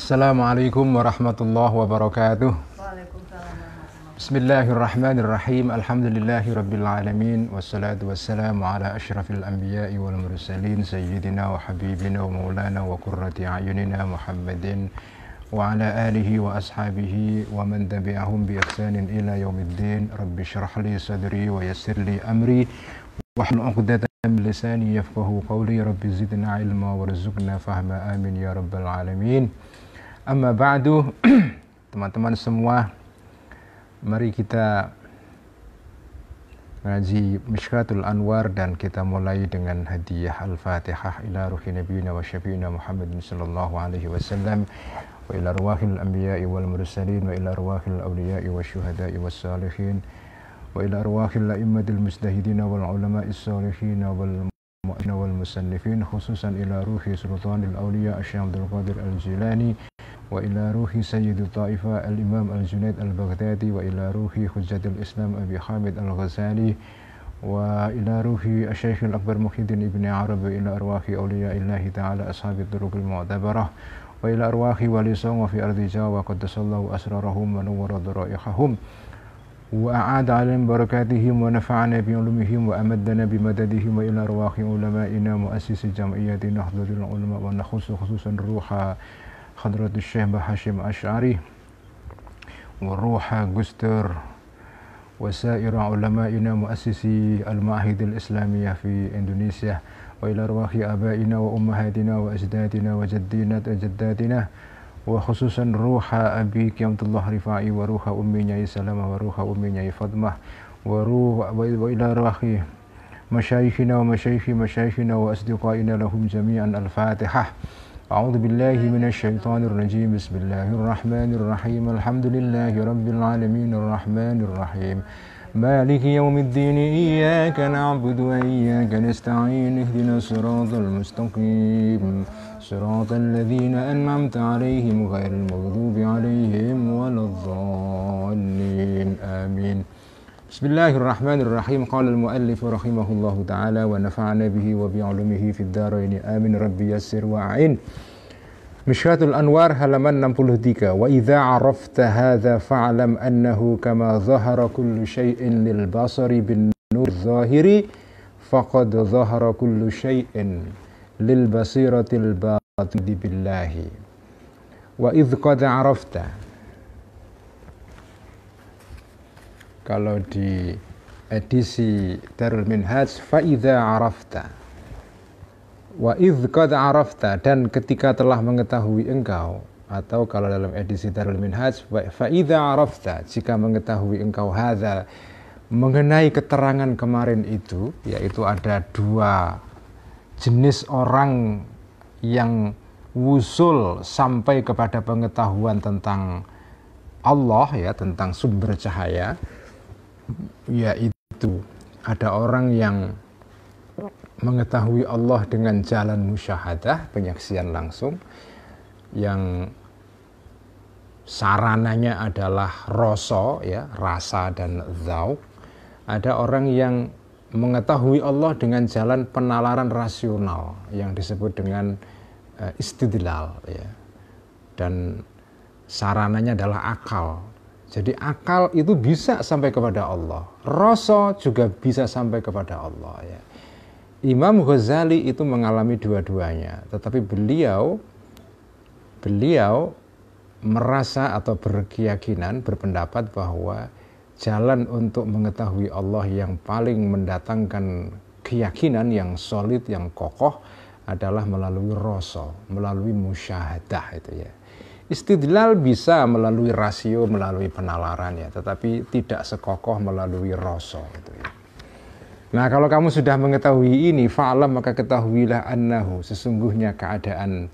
السلام عليكم ورحمة الله وبركاته بسم الله الرحمن الرحيم الحمد لله رب العالمين والصلاة والسلام على أشرف الأنبياء والمرسلين سيدنا وحبيبنا ومولانا وقرة عيننا محمد وعلى آله وأصحابه ومن تبعهم بإحسان إلى يوم الدين رب اشرح لي صدري ويسر لي أمري وحن عقدة لساني يفقه قولي رب زدنا علما وارزقنا فهما آمين يا رب العالمين Amma ba'du, teman-teman semua, mari kita mengaji Mishkatul Anwar dan kita mulai dengan hadiah Al-Fatihah ila ruhi nabiyina wa syafiina Muhammadin sallallahu alaihi wasallam wa ila ruwahil anbiya'i wal mursalin wa ila ruwahil awliya'i wa syuhada'i was salihin wa ila ruwahil la'immatil mustahidina wal ulama'i salihina wal المؤمنين والمسنفين خصوصا إلى روح سلطان الأولياء الشيخ عبد القادر الجيلاني وإلى روح سيد الطائفة الإمام الجنيد البغدادي وإلى روح حجة الإسلام أبي حامد الغزالي وإلى روح الشيخ الأكبر محي الدين ابن عربي وإلى أرواح أولياء الله تعالى أصحاب الدروب المعتبرة وإلى أرواح ولي وفي أرض جاوة قدس الله أسرارهم ونور ضرائحهم وأعاد عليهم بركاتهم ونفعنا بعلومهم وأمدنا بمددهم وإلى أرواح علمائنا مؤسس جمعية نهضة العلماء ونخص خصوصا روح خضرة الشيخ بحشم أشعري وروح جستر وسائر علمائنا مؤسسي المعاهد الإسلامية في إندونيسيا وإلى أرواح آبائنا وأمهاتنا وأجدادنا وجدينا وجداتنا وخصوصا روح أبيك عبد الله رفاعي وروح أمي نياي سلامة وروح أمي نياي فاطمة وروح وإلى روح مشايخنا ومشايخ مشايخنا وأصدقائنا لهم جميعا الفاتحة أعوذ بالله من الشيطان الرجيم بسم الله الرحمن الرحيم الحمد لله رب العالمين الرحمن الرحيم مالك يوم الدين إياك نعبد وإياك نستعين اهدنا الصراط المستقيم صراط الذين أنعمت عليهم غير المغضوب عليهم ولا الضالين آمين بسم الله الرحمن الرحيم قال المؤلف رحمه الله تعالى ونفعنا به وبعلمه في الدارين آمين ربي يسر وعين مشهد الأنوار هلمنا puluh tiga وإذا عرفت هذا فاعلم أنه كما ظهر كل شيء للبصر بالنور الظاهر فقد ظهر كل شيء للبصيرة الباطن بالله وإذ قد عرفت kalau di edisi Darul Minhaj fa'idha arafta Wa idh qad arafta dan ketika telah mengetahui engkau atau kalau dalam edisi Darul Minhaj fa idza arafta jika mengetahui engkau hadza mengenai keterangan kemarin itu yaitu ada dua jenis orang yang wusul sampai kepada pengetahuan tentang Allah ya tentang sumber cahaya yaitu ada orang yang mengetahui Allah dengan jalan musyahadah, penyaksian langsung, yang sarananya adalah rasa, ya, rasa dan zauk. Ada orang yang mengetahui Allah dengan jalan penalaran rasional yang disebut dengan uh, istidlal ya. Dan sarananya adalah akal. Jadi akal itu bisa sampai kepada Allah. Rasa juga bisa sampai kepada Allah ya. Imam Ghazali itu mengalami dua-duanya, tetapi beliau beliau merasa atau berkeyakinan, berpendapat bahwa jalan untuk mengetahui Allah yang paling mendatangkan keyakinan yang solid, yang kokoh adalah melalui rasul, melalui musyahadah itu ya. Istidlal bisa melalui rasio, melalui penalaran ya, tetapi tidak sekokoh melalui rasul itu ya. Nah kalau kamu sudah mengetahui ini, fa'lam maka ketahuilah annahu, sesungguhnya keadaan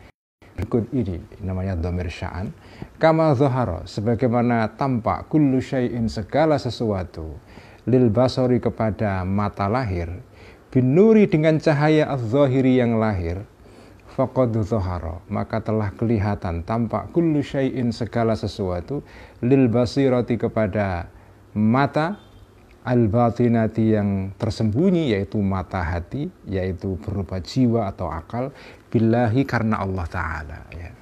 berikut ini, namanya domir sya'an, kama zuhara, sebagaimana tampak kullu syai'in segala sesuatu, lil basori kepada mata lahir, binuri dengan cahaya az-zahiri yang lahir, faqad zuhara, maka telah kelihatan tampak kullu syai'in segala sesuatu, lil basirati kepada mata, al-batinati yang tersembunyi yaitu mata hati yaitu berupa jiwa atau akal billahi karena Allah taala ya.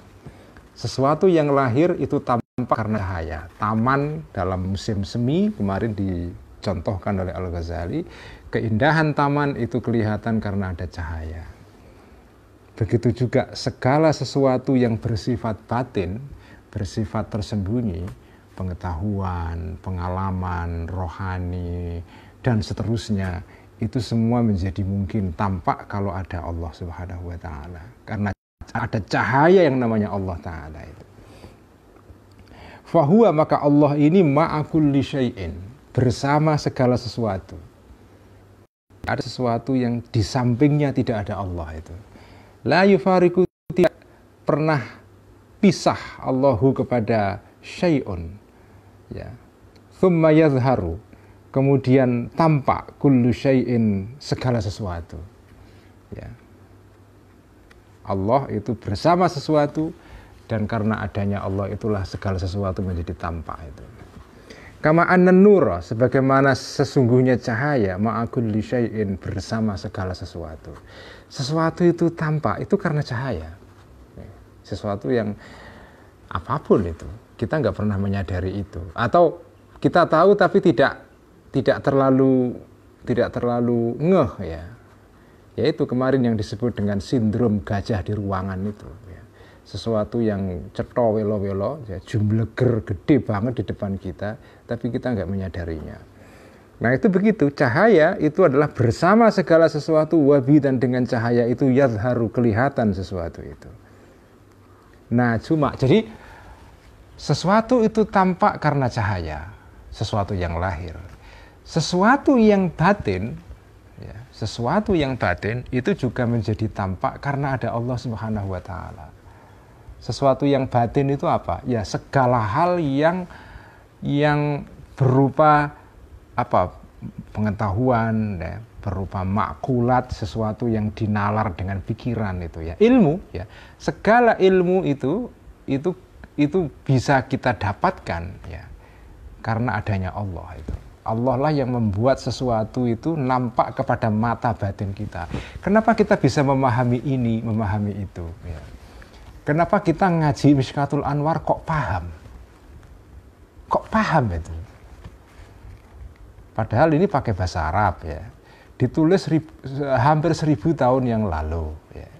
Sesuatu yang lahir itu tampak karena cahaya. Taman dalam musim semi kemarin dicontohkan oleh Al-Ghazali, keindahan taman itu kelihatan karena ada cahaya. Begitu juga segala sesuatu yang bersifat batin, bersifat tersembunyi pengetahuan, pengalaman, rohani, dan seterusnya itu semua menjadi mungkin tampak kalau ada Allah Subhanahu wa taala. Karena ada cahaya yang namanya Allah taala itu. Fahuwa maka Allah ini ma'akulli syai'in, bersama segala sesuatu. Ada sesuatu yang di sampingnya tidak ada Allah itu. La yufariku tidak pernah pisah Allahu kepada syai'un ya thumma yazharu kemudian tampak kullu syai'in segala sesuatu ya Allah itu bersama sesuatu dan karena adanya Allah itulah segala sesuatu menjadi tampak itu kama anna nura sebagaimana sesungguhnya cahaya ma'akul syai'in bersama segala sesuatu sesuatu itu tampak itu karena cahaya ya. sesuatu yang apapun itu kita nggak pernah menyadari itu atau kita tahu tapi tidak tidak terlalu tidak terlalu ngeh ya yaitu kemarin yang disebut dengan sindrom gajah di ruangan itu ya. sesuatu yang ceto welo welo ya, jumleger gede banget di depan kita tapi kita nggak menyadarinya nah itu begitu cahaya itu adalah bersama segala sesuatu wabi dan dengan cahaya itu yadharu kelihatan sesuatu itu nah cuma jadi sesuatu itu tampak karena cahaya, sesuatu yang lahir. Sesuatu yang batin, ya, sesuatu yang batin itu juga menjadi tampak karena ada Allah Subhanahu wa taala. Sesuatu yang batin itu apa? Ya segala hal yang yang berupa apa? pengetahuan ya, berupa makulat sesuatu yang dinalar dengan pikiran itu ya ilmu ya segala ilmu itu itu itu bisa kita dapatkan ya karena adanya Allah itu. Allah lah yang membuat sesuatu itu nampak kepada mata batin kita. Kenapa kita bisa memahami ini, memahami itu? Ya. Kenapa kita ngaji Miskatul Anwar kok paham? Kok paham itu? Padahal ini pakai bahasa Arab ya. Ditulis rib, hampir seribu tahun yang lalu. Ya,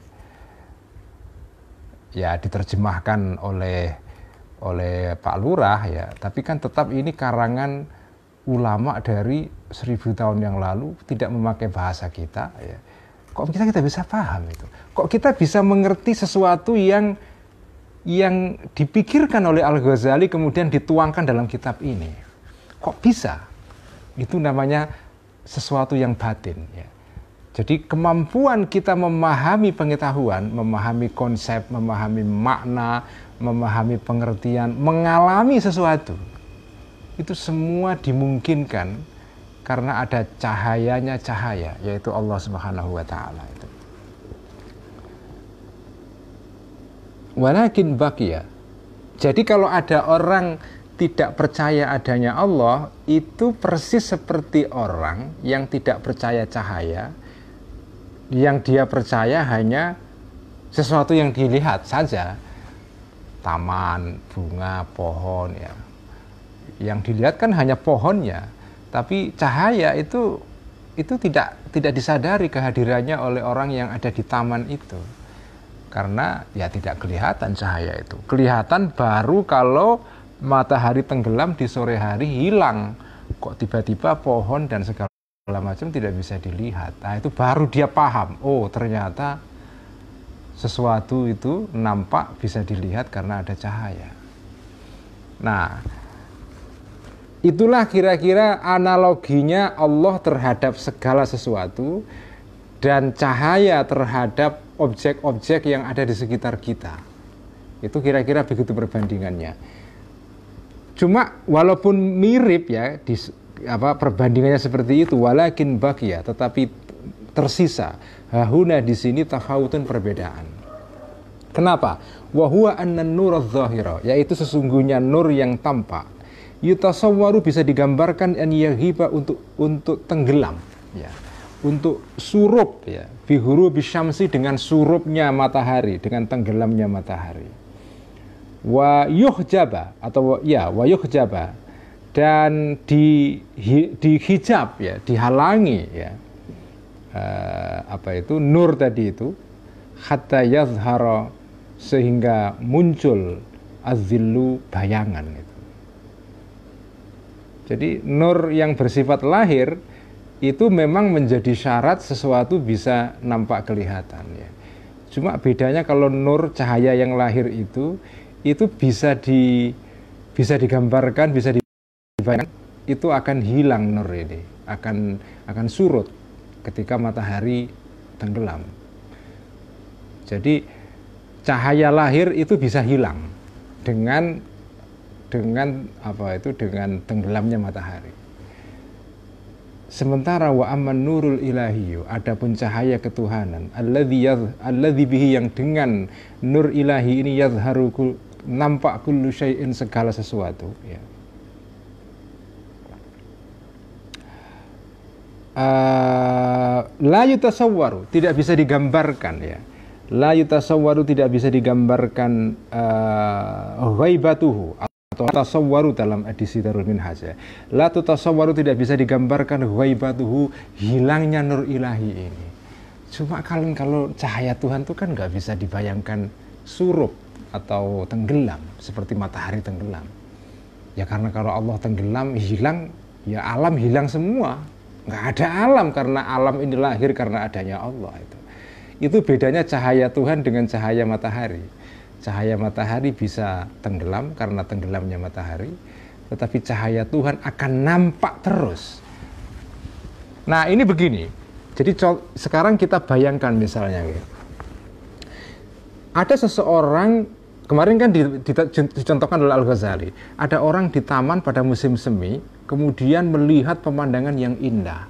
ya diterjemahkan oleh oleh Pak Lurah ya, tapi kan tetap ini karangan ulama dari seribu tahun yang lalu tidak memakai bahasa kita ya. Kok kita kita bisa paham itu? Kok kita bisa mengerti sesuatu yang yang dipikirkan oleh Al Ghazali kemudian dituangkan dalam kitab ini? Kok bisa? Itu namanya sesuatu yang batin ya. Jadi kemampuan kita memahami pengetahuan, memahami konsep, memahami makna, memahami pengertian, mengalami sesuatu, itu semua dimungkinkan karena ada cahayanya cahaya, yaitu Allah Subhanahu wa Ta'ala. Itu. Walakin bakia. Jadi kalau ada orang tidak percaya adanya Allah, itu persis seperti orang yang tidak percaya cahaya, yang dia percaya hanya sesuatu yang dilihat saja, taman, bunga, pohon ya. Yang dilihat kan hanya pohonnya, tapi cahaya itu itu tidak tidak disadari kehadirannya oleh orang yang ada di taman itu. Karena ya tidak kelihatan cahaya itu. Kelihatan baru kalau matahari tenggelam di sore hari hilang. Kok tiba-tiba pohon dan segala macam tidak bisa dilihat. Nah, itu baru dia paham. Oh, ternyata sesuatu itu nampak bisa dilihat karena ada cahaya. Nah, itulah kira-kira analoginya Allah terhadap segala sesuatu dan cahaya terhadap objek-objek yang ada di sekitar kita. Itu kira-kira begitu perbandingannya. Cuma walaupun mirip ya di apa perbandingannya seperti itu walakin ya, tetapi tersisa Hahuna di sini tafawutun perbedaan. Kenapa? Wahua anna nur zahira, yaitu sesungguhnya nur yang tampak. Yutasawwaru bisa digambarkan an yahiba untuk untuk tenggelam, ya. Untuk surup ya, bihuru bisyamsi dengan surupnya matahari, dengan tenggelamnya matahari. Wa yuhjaba atau ya wa yuhjaba dan di dihijab ya, dihalangi ya uh, apa itu nur tadi itu hatta yazhara sehingga muncul azillu bayangan itu Jadi nur yang bersifat lahir itu memang menjadi syarat sesuatu bisa nampak kelihatan ya. Cuma bedanya kalau nur cahaya yang lahir itu itu bisa di bisa digambarkan, bisa dibayangkan itu akan hilang nur ini, akan akan surut ketika matahari tenggelam. Jadi cahaya lahir itu bisa hilang dengan dengan apa itu dengan tenggelamnya matahari. Sementara wa aman nurul ilahiyu, adapun cahaya ketuhanan, Allah di bihi yang dengan nur ilahi ini yadharu nampak kullu syai'in segala sesuatu ya Eh, layu tasawwaru tidak bisa digambarkan ya layu tasawwaru tidak bisa digambarkan uh, ghaibatuhu atau tasawwaru dalam edisi Darul Minhaj ya. Latu tasawwaru tidak bisa digambarkan ghaibatuhu hilangnya nur ilahi ini. Cuma kalian kalau cahaya Tuhan itu kan nggak bisa dibayangkan surup atau tenggelam seperti matahari tenggelam. Ya karena kalau Allah tenggelam hilang ya alam hilang semua Nggak ada alam karena alam ini lahir karena adanya Allah itu. Itu bedanya cahaya Tuhan dengan cahaya matahari. Cahaya matahari bisa tenggelam karena tenggelamnya matahari, tetapi cahaya Tuhan akan nampak terus. Nah, ini begini. Jadi sekarang kita bayangkan misalnya ya. ada seseorang kemarin kan dicontohkan oleh Al Ghazali, ada orang di taman pada musim semi kemudian melihat pemandangan yang indah.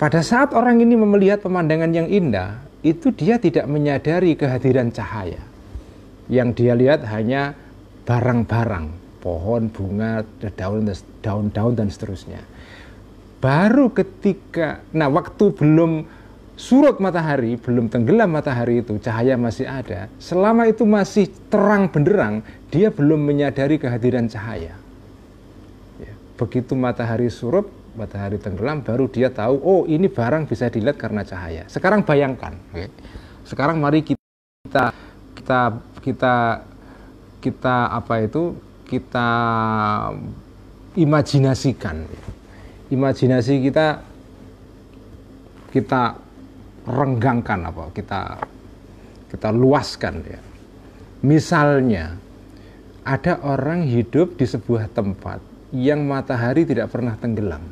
Pada saat orang ini melihat pemandangan yang indah, itu dia tidak menyadari kehadiran cahaya. Yang dia lihat hanya barang-barang, pohon, bunga, daun, daun dan seterusnya. Baru ketika, nah waktu belum surut matahari, belum tenggelam matahari itu, cahaya masih ada. Selama itu masih terang benderang, dia belum menyadari kehadiran cahaya begitu matahari surup, matahari tenggelam, baru dia tahu, oh ini barang bisa dilihat karena cahaya. Sekarang bayangkan, okay. sekarang mari kita kita kita kita apa itu kita imajinasikan, imajinasi kita kita renggangkan apa kita kita luaskan ya. Misalnya ada orang hidup di sebuah tempat yang matahari tidak pernah tenggelam.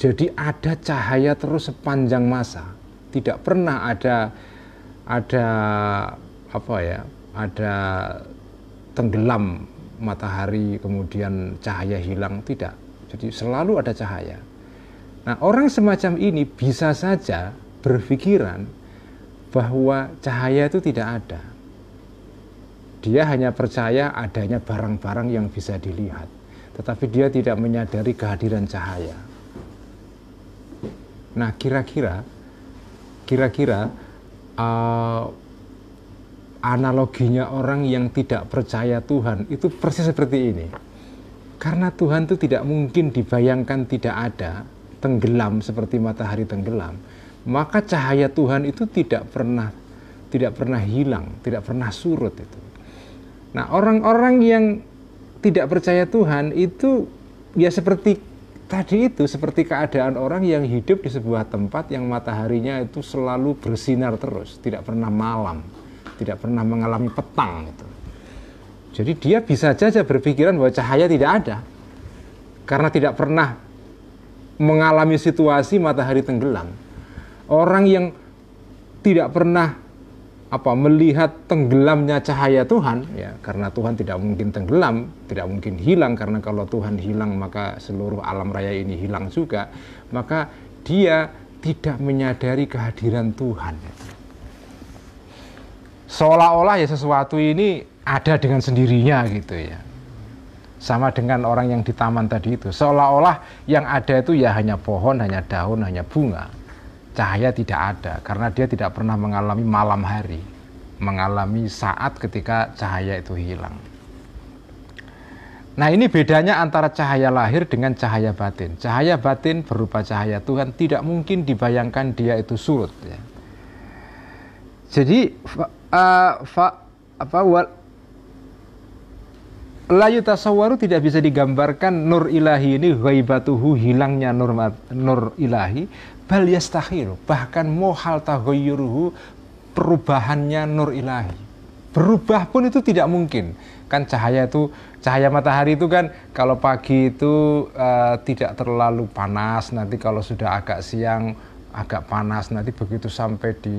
Jadi ada cahaya terus sepanjang masa. Tidak pernah ada ada apa ya? Ada tenggelam matahari kemudian cahaya hilang tidak. Jadi selalu ada cahaya. Nah, orang semacam ini bisa saja berpikiran bahwa cahaya itu tidak ada. Dia hanya percaya adanya barang-barang yang bisa dilihat tetapi dia tidak menyadari kehadiran cahaya. Nah, kira-kira, kira-kira uh, analoginya orang yang tidak percaya Tuhan itu persis seperti ini. Karena Tuhan itu tidak mungkin dibayangkan tidak ada, tenggelam seperti matahari tenggelam, maka cahaya Tuhan itu tidak pernah tidak pernah hilang, tidak pernah surut itu. Nah, orang-orang yang tidak percaya Tuhan itu ya seperti tadi itu seperti keadaan orang yang hidup di sebuah tempat yang mataharinya itu selalu bersinar terus, tidak pernah malam, tidak pernah mengalami petang gitu. Jadi dia bisa saja berpikiran bahwa cahaya tidak ada. Karena tidak pernah mengalami situasi matahari tenggelam. Orang yang tidak pernah apa melihat tenggelamnya cahaya Tuhan ya karena Tuhan tidak mungkin tenggelam tidak mungkin hilang karena kalau Tuhan hilang maka seluruh alam raya ini hilang juga maka dia tidak menyadari kehadiran Tuhan seolah-olah ya sesuatu ini ada dengan sendirinya gitu ya sama dengan orang yang di taman tadi itu seolah-olah yang ada itu ya hanya pohon hanya daun hanya bunga cahaya tidak ada karena dia tidak pernah mengalami malam hari, mengalami saat ketika cahaya itu hilang. Nah, ini bedanya antara cahaya lahir dengan cahaya batin. Cahaya batin berupa cahaya Tuhan tidak mungkin dibayangkan dia itu surut ya. Jadi uh, fa apa wal, layu tasawwaru tidak bisa digambarkan nur ilahi ini ghaibatuhu hilangnya nur, nur ilahi bal yastahil bahkan mohal tahoyuruhu perubahannya nur ilahi berubah pun itu tidak mungkin kan cahaya itu cahaya matahari itu kan kalau pagi itu uh, tidak terlalu panas nanti kalau sudah agak siang agak panas nanti begitu sampai di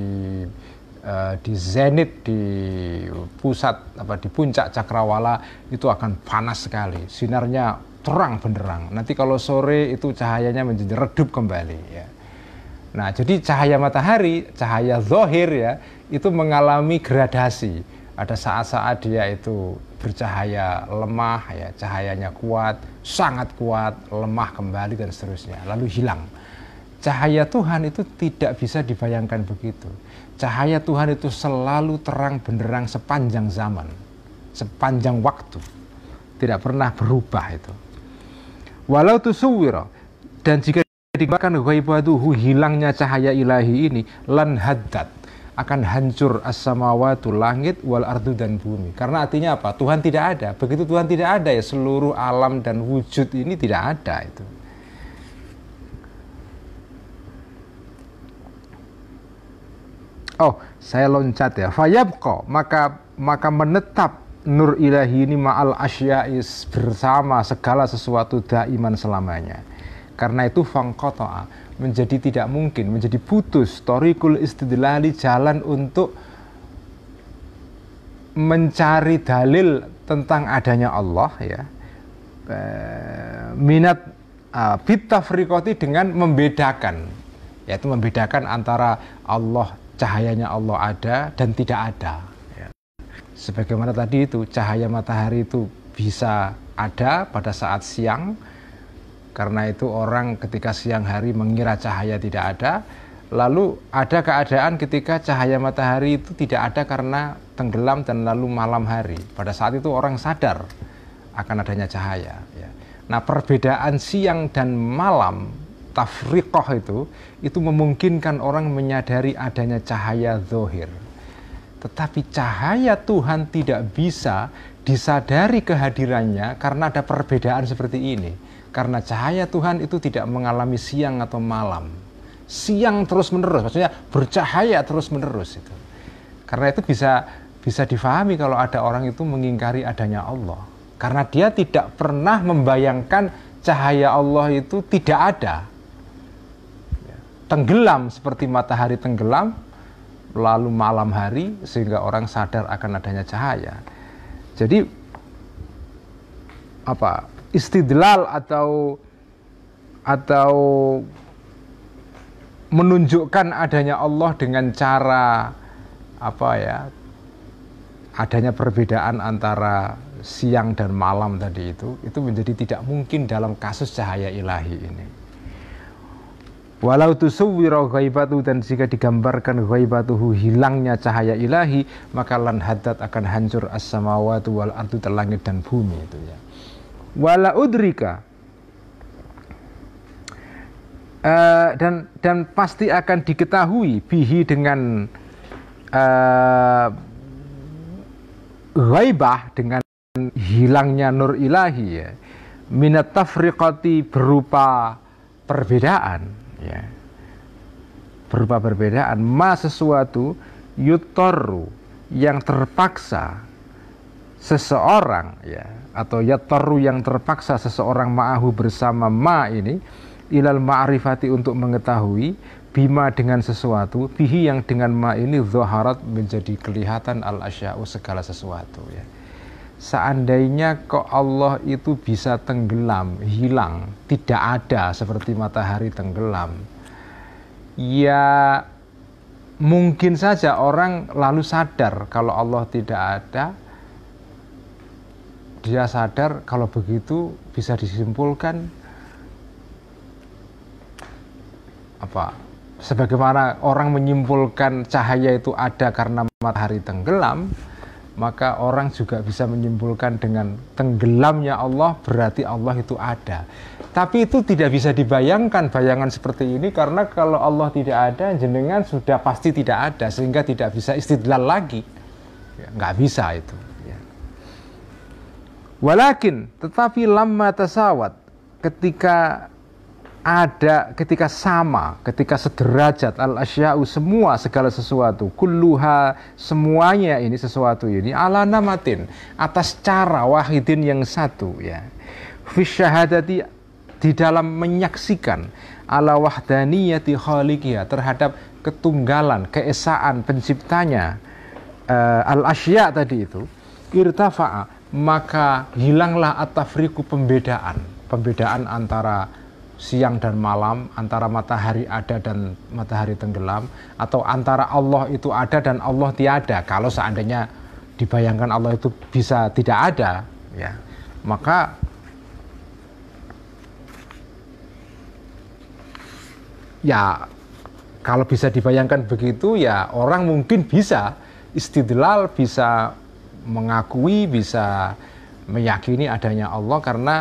Eh, di zenit di pusat apa di puncak cakrawala itu akan panas sekali sinarnya terang benderang nanti kalau sore itu cahayanya menjadi redup kembali ya nah jadi cahaya matahari cahaya zohir ya itu mengalami gradasi ada saat-saat dia itu bercahaya lemah ya cahayanya kuat sangat kuat lemah kembali dan seterusnya lalu hilang cahaya Tuhan itu tidak bisa dibayangkan begitu Cahaya Tuhan itu selalu terang benderang sepanjang zaman, sepanjang waktu. Tidak pernah berubah itu. Walau itu suwir, dan jika dikatakan ghaibatuhu hilangnya cahaya ilahi ini lan haddad akan hancur as langit wal ardu dan bumi. Karena artinya apa? Tuhan tidak ada. Begitu Tuhan tidak ada ya seluruh alam dan wujud ini tidak ada itu. oh saya loncat ya fayabqa maka maka menetap nur ilahi ini ma'al asya'is bersama segala sesuatu daiman selamanya karena itu fangkotoa menjadi tidak mungkin menjadi putus torikul istidlali jalan untuk mencari dalil tentang adanya Allah ya eh, minat uh, ah, bitafrikoti dengan membedakan yaitu membedakan antara Allah cahayanya Allah ada dan tidak ada. Ya. Sebagaimana tadi itu cahaya matahari itu bisa ada pada saat siang karena itu orang ketika siang hari mengira cahaya tidak ada lalu ada keadaan ketika cahaya matahari itu tidak ada karena tenggelam dan lalu malam hari. Pada saat itu orang sadar akan adanya cahaya. Ya. Nah perbedaan siang dan malam tafriqah itu itu memungkinkan orang menyadari adanya cahaya zohir tetapi cahaya Tuhan tidak bisa disadari kehadirannya karena ada perbedaan seperti ini karena cahaya Tuhan itu tidak mengalami siang atau malam siang terus menerus maksudnya bercahaya terus menerus itu karena itu bisa bisa difahami kalau ada orang itu mengingkari adanya Allah karena dia tidak pernah membayangkan cahaya Allah itu tidak ada tenggelam seperti matahari tenggelam lalu malam hari sehingga orang sadar akan adanya cahaya. Jadi apa istidlal atau atau menunjukkan adanya Allah dengan cara apa ya adanya perbedaan antara siang dan malam tadi itu itu menjadi tidak mungkin dalam kasus cahaya ilahi ini. Walau tusawwira ghaibatu dan jika digambarkan ghaibatuhu hilangnya cahaya ilahi, maka lan hadat akan hancur as-samawatu wal ardu terlangit dan bumi itu ya. Wala udrika Uh, dan dan pasti akan diketahui bihi dengan uh, ghaibah dengan hilangnya nur ilahi ya minat tafriqati berupa perbedaan ya berupa perbedaan ma sesuatu yutoru yang terpaksa seseorang ya atau yatoru yang terpaksa seseorang ma'ahu bersama ma ini ilal ma'rifati untuk mengetahui bima dengan sesuatu bihi yang dengan ma ini zoharat menjadi kelihatan al asya'u segala sesuatu ya seandainya kok Allah itu bisa tenggelam, hilang, tidak ada seperti matahari tenggelam. Ya mungkin saja orang lalu sadar kalau Allah tidak ada. Dia sadar kalau begitu bisa disimpulkan apa? Sebagaimana orang menyimpulkan cahaya itu ada karena matahari tenggelam, maka orang juga bisa menyimpulkan dengan tenggelamnya Allah berarti Allah itu ada. Tapi itu tidak bisa dibayangkan bayangan seperti ini karena kalau Allah tidak ada, jenengan sudah pasti tidak ada sehingga tidak bisa istidlal lagi. Ya, nggak bisa itu. Ya. Walakin tetapi lama tasawat ketika ada ketika sama, ketika sederajat al asya'u semua segala sesuatu, kulluha semuanya ini sesuatu ini ala namatin atas cara wahidin yang satu ya. Fi syahadati di dalam menyaksikan ala wahdaniyati khaliqiha terhadap ketunggalan, keesaan penciptanya uh, eh, al asya tadi itu irtafa'a maka hilanglah atafriku pembedaan, pembedaan antara siang dan malam, antara matahari ada dan matahari tenggelam, atau antara Allah itu ada dan Allah tiada. Kalau seandainya dibayangkan Allah itu bisa tidak ada, ya, maka ya kalau bisa dibayangkan begitu ya orang mungkin bisa istidlal bisa mengakui bisa meyakini adanya Allah karena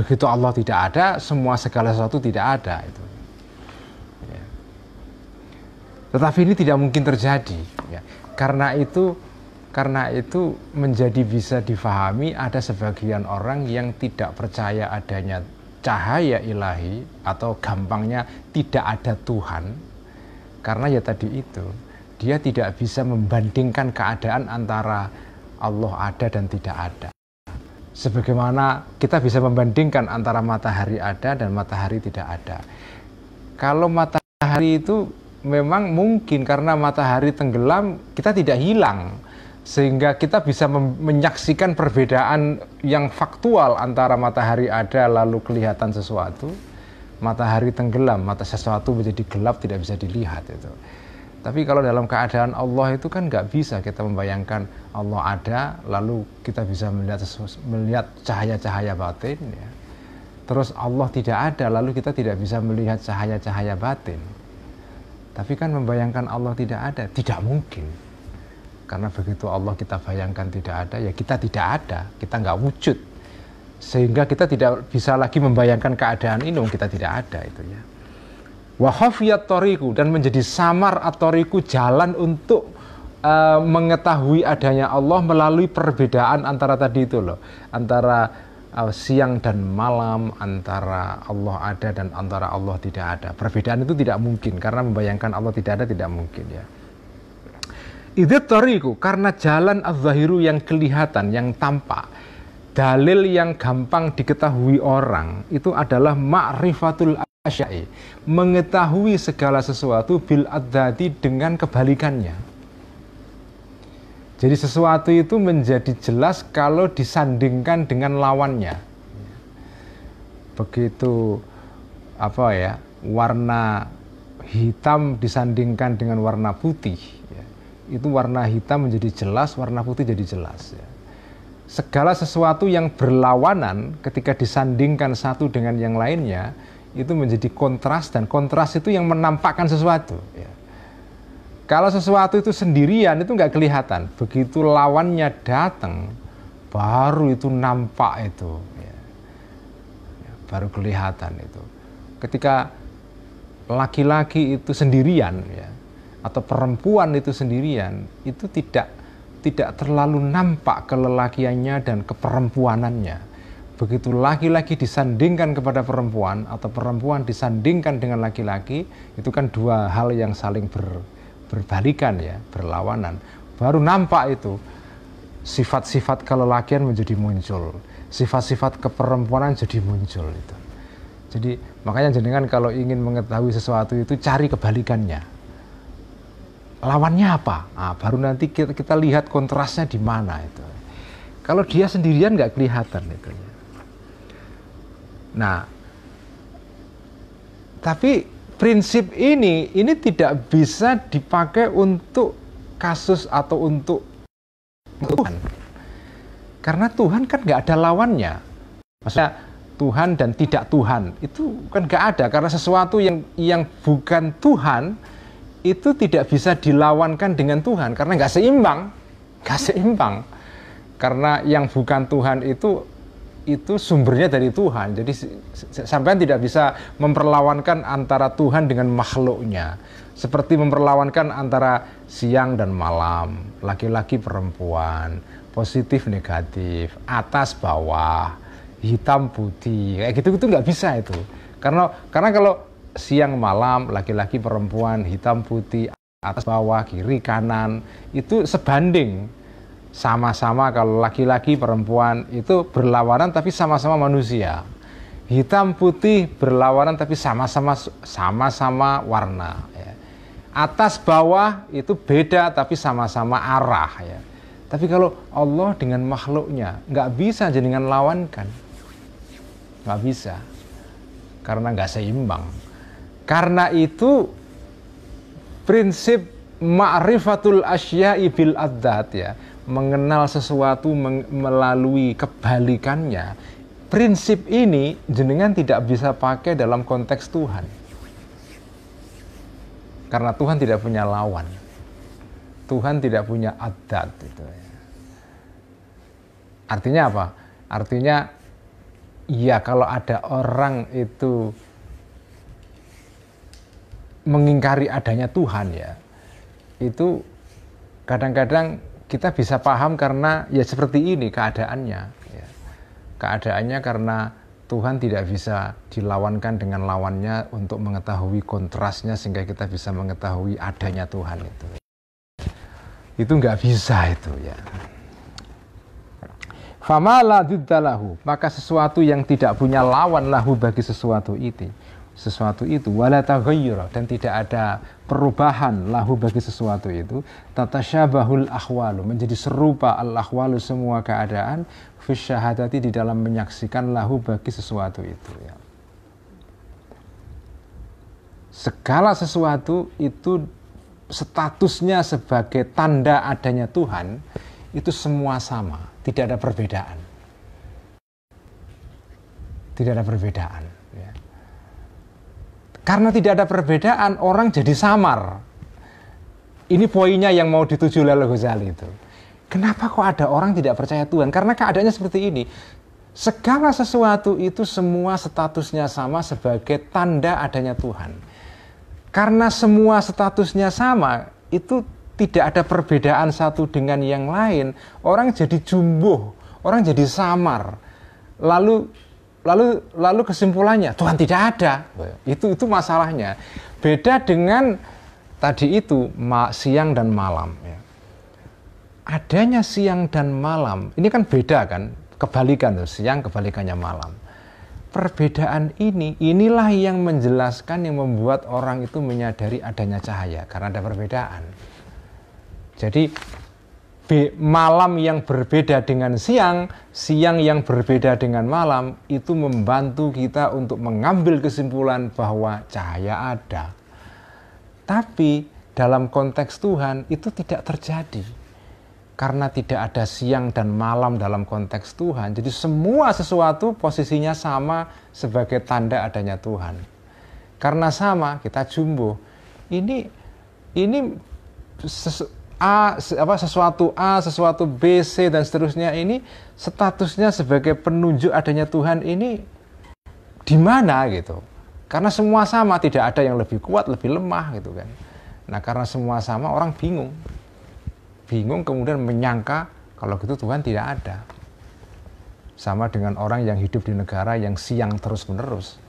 begitu Allah tidak ada semua segala sesuatu tidak ada itu ya. tetapi ini tidak mungkin terjadi ya. karena itu karena itu menjadi bisa difahami ada sebagian orang yang tidak percaya adanya cahaya ilahi atau gampangnya tidak ada Tuhan karena ya tadi itu dia tidak bisa membandingkan keadaan antara Allah ada dan tidak ada sebagaimana kita bisa membandingkan antara matahari ada dan matahari tidak ada. Kalau matahari itu memang mungkin karena matahari tenggelam kita tidak hilang sehingga kita bisa menyaksikan perbedaan yang faktual antara matahari ada lalu kelihatan sesuatu, matahari tenggelam, mata sesuatu menjadi gelap tidak bisa dilihat itu. Tapi kalau dalam keadaan Allah itu kan nggak bisa kita membayangkan Allah ada, lalu kita bisa melihat melihat cahaya-cahaya batin. Ya. Terus Allah tidak ada, lalu kita tidak bisa melihat cahaya-cahaya batin. Tapi kan membayangkan Allah tidak ada, tidak mungkin. Karena begitu Allah kita bayangkan tidak ada, ya kita tidak ada, kita nggak wujud. Sehingga kita tidak bisa lagi membayangkan keadaan ini, kita tidak ada itu ya wahafiyat toriku dan menjadi samar atoriku jalan untuk uh, mengetahui adanya Allah melalui perbedaan antara tadi itu loh antara uh, siang dan malam antara Allah ada dan antara Allah tidak ada perbedaan itu tidak mungkin karena membayangkan Allah tidak ada tidak mungkin ya itu toriku karena jalan azhiru yang kelihatan yang tampak dalil yang gampang diketahui orang itu adalah ma'rifatul asyai mengetahui segala sesuatu bil adzati dengan kebalikannya jadi sesuatu itu menjadi jelas kalau disandingkan dengan lawannya begitu apa ya warna hitam disandingkan dengan warna putih ya, itu warna hitam menjadi jelas warna putih jadi jelas ya. segala sesuatu yang berlawanan ketika disandingkan satu dengan yang lainnya itu menjadi kontras dan kontras itu yang menampakkan sesuatu. Ya. Kalau sesuatu itu sendirian itu nggak kelihatan. Begitu lawannya datang, baru itu nampak itu, ya. Ya, baru kelihatan itu. Ketika laki-laki itu sendirian, ya, atau perempuan itu sendirian, itu tidak tidak terlalu nampak kelelakiannya dan keperempuanannya begitu laki-laki disandingkan kepada perempuan atau perempuan disandingkan dengan laki-laki itu kan dua hal yang saling ber, berbalikan ya berlawanan baru nampak itu sifat-sifat kelelakian menjadi muncul sifat-sifat keperempuanan jadi muncul itu jadi makanya jenengan kalau ingin mengetahui sesuatu itu cari kebalikannya lawannya apa nah, baru nanti kita, kita lihat kontrasnya di mana itu kalau dia sendirian nggak kelihatan itu ya. Nah, tapi prinsip ini ini tidak bisa dipakai untuk kasus atau untuk Tuhan. Karena Tuhan kan nggak ada lawannya. Maksudnya Tuhan dan tidak Tuhan itu kan nggak ada karena sesuatu yang yang bukan Tuhan itu tidak bisa dilawankan dengan Tuhan karena nggak seimbang, nggak seimbang. Karena yang bukan Tuhan itu itu sumbernya dari Tuhan. Jadi sampean tidak bisa memperlawankan antara Tuhan dengan makhluknya. Seperti memperlawankan antara siang dan malam, laki-laki perempuan, positif negatif, atas bawah, hitam putih. Kayak gitu itu nggak bisa itu. Karena karena kalau siang malam, laki-laki perempuan, hitam putih, atas bawah, kiri kanan, itu sebanding sama-sama kalau laki-laki perempuan itu berlawanan tapi sama-sama manusia hitam putih berlawanan tapi sama-sama sama-sama warna ya. atas bawah itu beda tapi sama-sama arah ya tapi kalau Allah dengan makhluknya nggak bisa lawan lawankan nggak bisa karena nggak seimbang karena itu prinsip ma'rifatul asya'i bil adat ya mengenal sesuatu meng melalui kebalikannya, prinsip ini jenengan tidak bisa pakai dalam konteks Tuhan. Karena Tuhan tidak punya lawan. Tuhan tidak punya adat Gitu ya. Artinya apa? Artinya ya kalau ada orang itu mengingkari adanya Tuhan ya, itu kadang-kadang kita bisa paham karena ya seperti ini keadaannya. Ya. Keadaannya karena Tuhan tidak bisa dilawankan dengan lawannya untuk mengetahui kontrasnya sehingga kita bisa mengetahui adanya Tuhan itu. Itu nggak bisa itu ya. Famala maka sesuatu yang tidak punya lawan lahu bagi sesuatu itu sesuatu itu wala taghayyura dan tidak ada perubahan lahu bagi sesuatu itu tatasyabahul ahwalu menjadi serupa al ahwalu semua keadaan fi syahadati di dalam menyaksikan lahu bagi sesuatu itu ya. segala sesuatu itu statusnya sebagai tanda adanya Tuhan itu semua sama tidak ada perbedaan tidak ada perbedaan karena tidak ada perbedaan, orang jadi samar. Ini poinnya yang mau dituju oleh Ghazali itu. Kenapa kok ada orang tidak percaya Tuhan? Karena keadaannya seperti ini. Segala sesuatu itu semua statusnya sama sebagai tanda adanya Tuhan. Karena semua statusnya sama, itu tidak ada perbedaan satu dengan yang lain. Orang jadi jumbo, orang jadi samar. Lalu lalu lalu kesimpulannya Tuhan tidak ada. Oh, ya. Itu itu masalahnya. Beda dengan tadi itu siang dan malam. Ya. Adanya siang dan malam ini kan beda kan kebalikan tuh siang kebalikannya malam. Perbedaan ini inilah yang menjelaskan yang membuat orang itu menyadari adanya cahaya karena ada perbedaan. Jadi malam yang berbeda dengan siang, siang yang berbeda dengan malam, itu membantu kita untuk mengambil kesimpulan bahwa cahaya ada. Tapi dalam konteks Tuhan itu tidak terjadi. Karena tidak ada siang dan malam dalam konteks Tuhan. Jadi semua sesuatu posisinya sama sebagai tanda adanya Tuhan. Karena sama kita jumbo. Ini ini A apa sesuatu A, sesuatu B, C dan seterusnya ini statusnya sebagai penunjuk adanya Tuhan ini di mana gitu. Karena semua sama, tidak ada yang lebih kuat, lebih lemah gitu kan. Nah, karena semua sama orang bingung. Bingung kemudian menyangka kalau gitu Tuhan tidak ada. Sama dengan orang yang hidup di negara yang siang terus-menerus.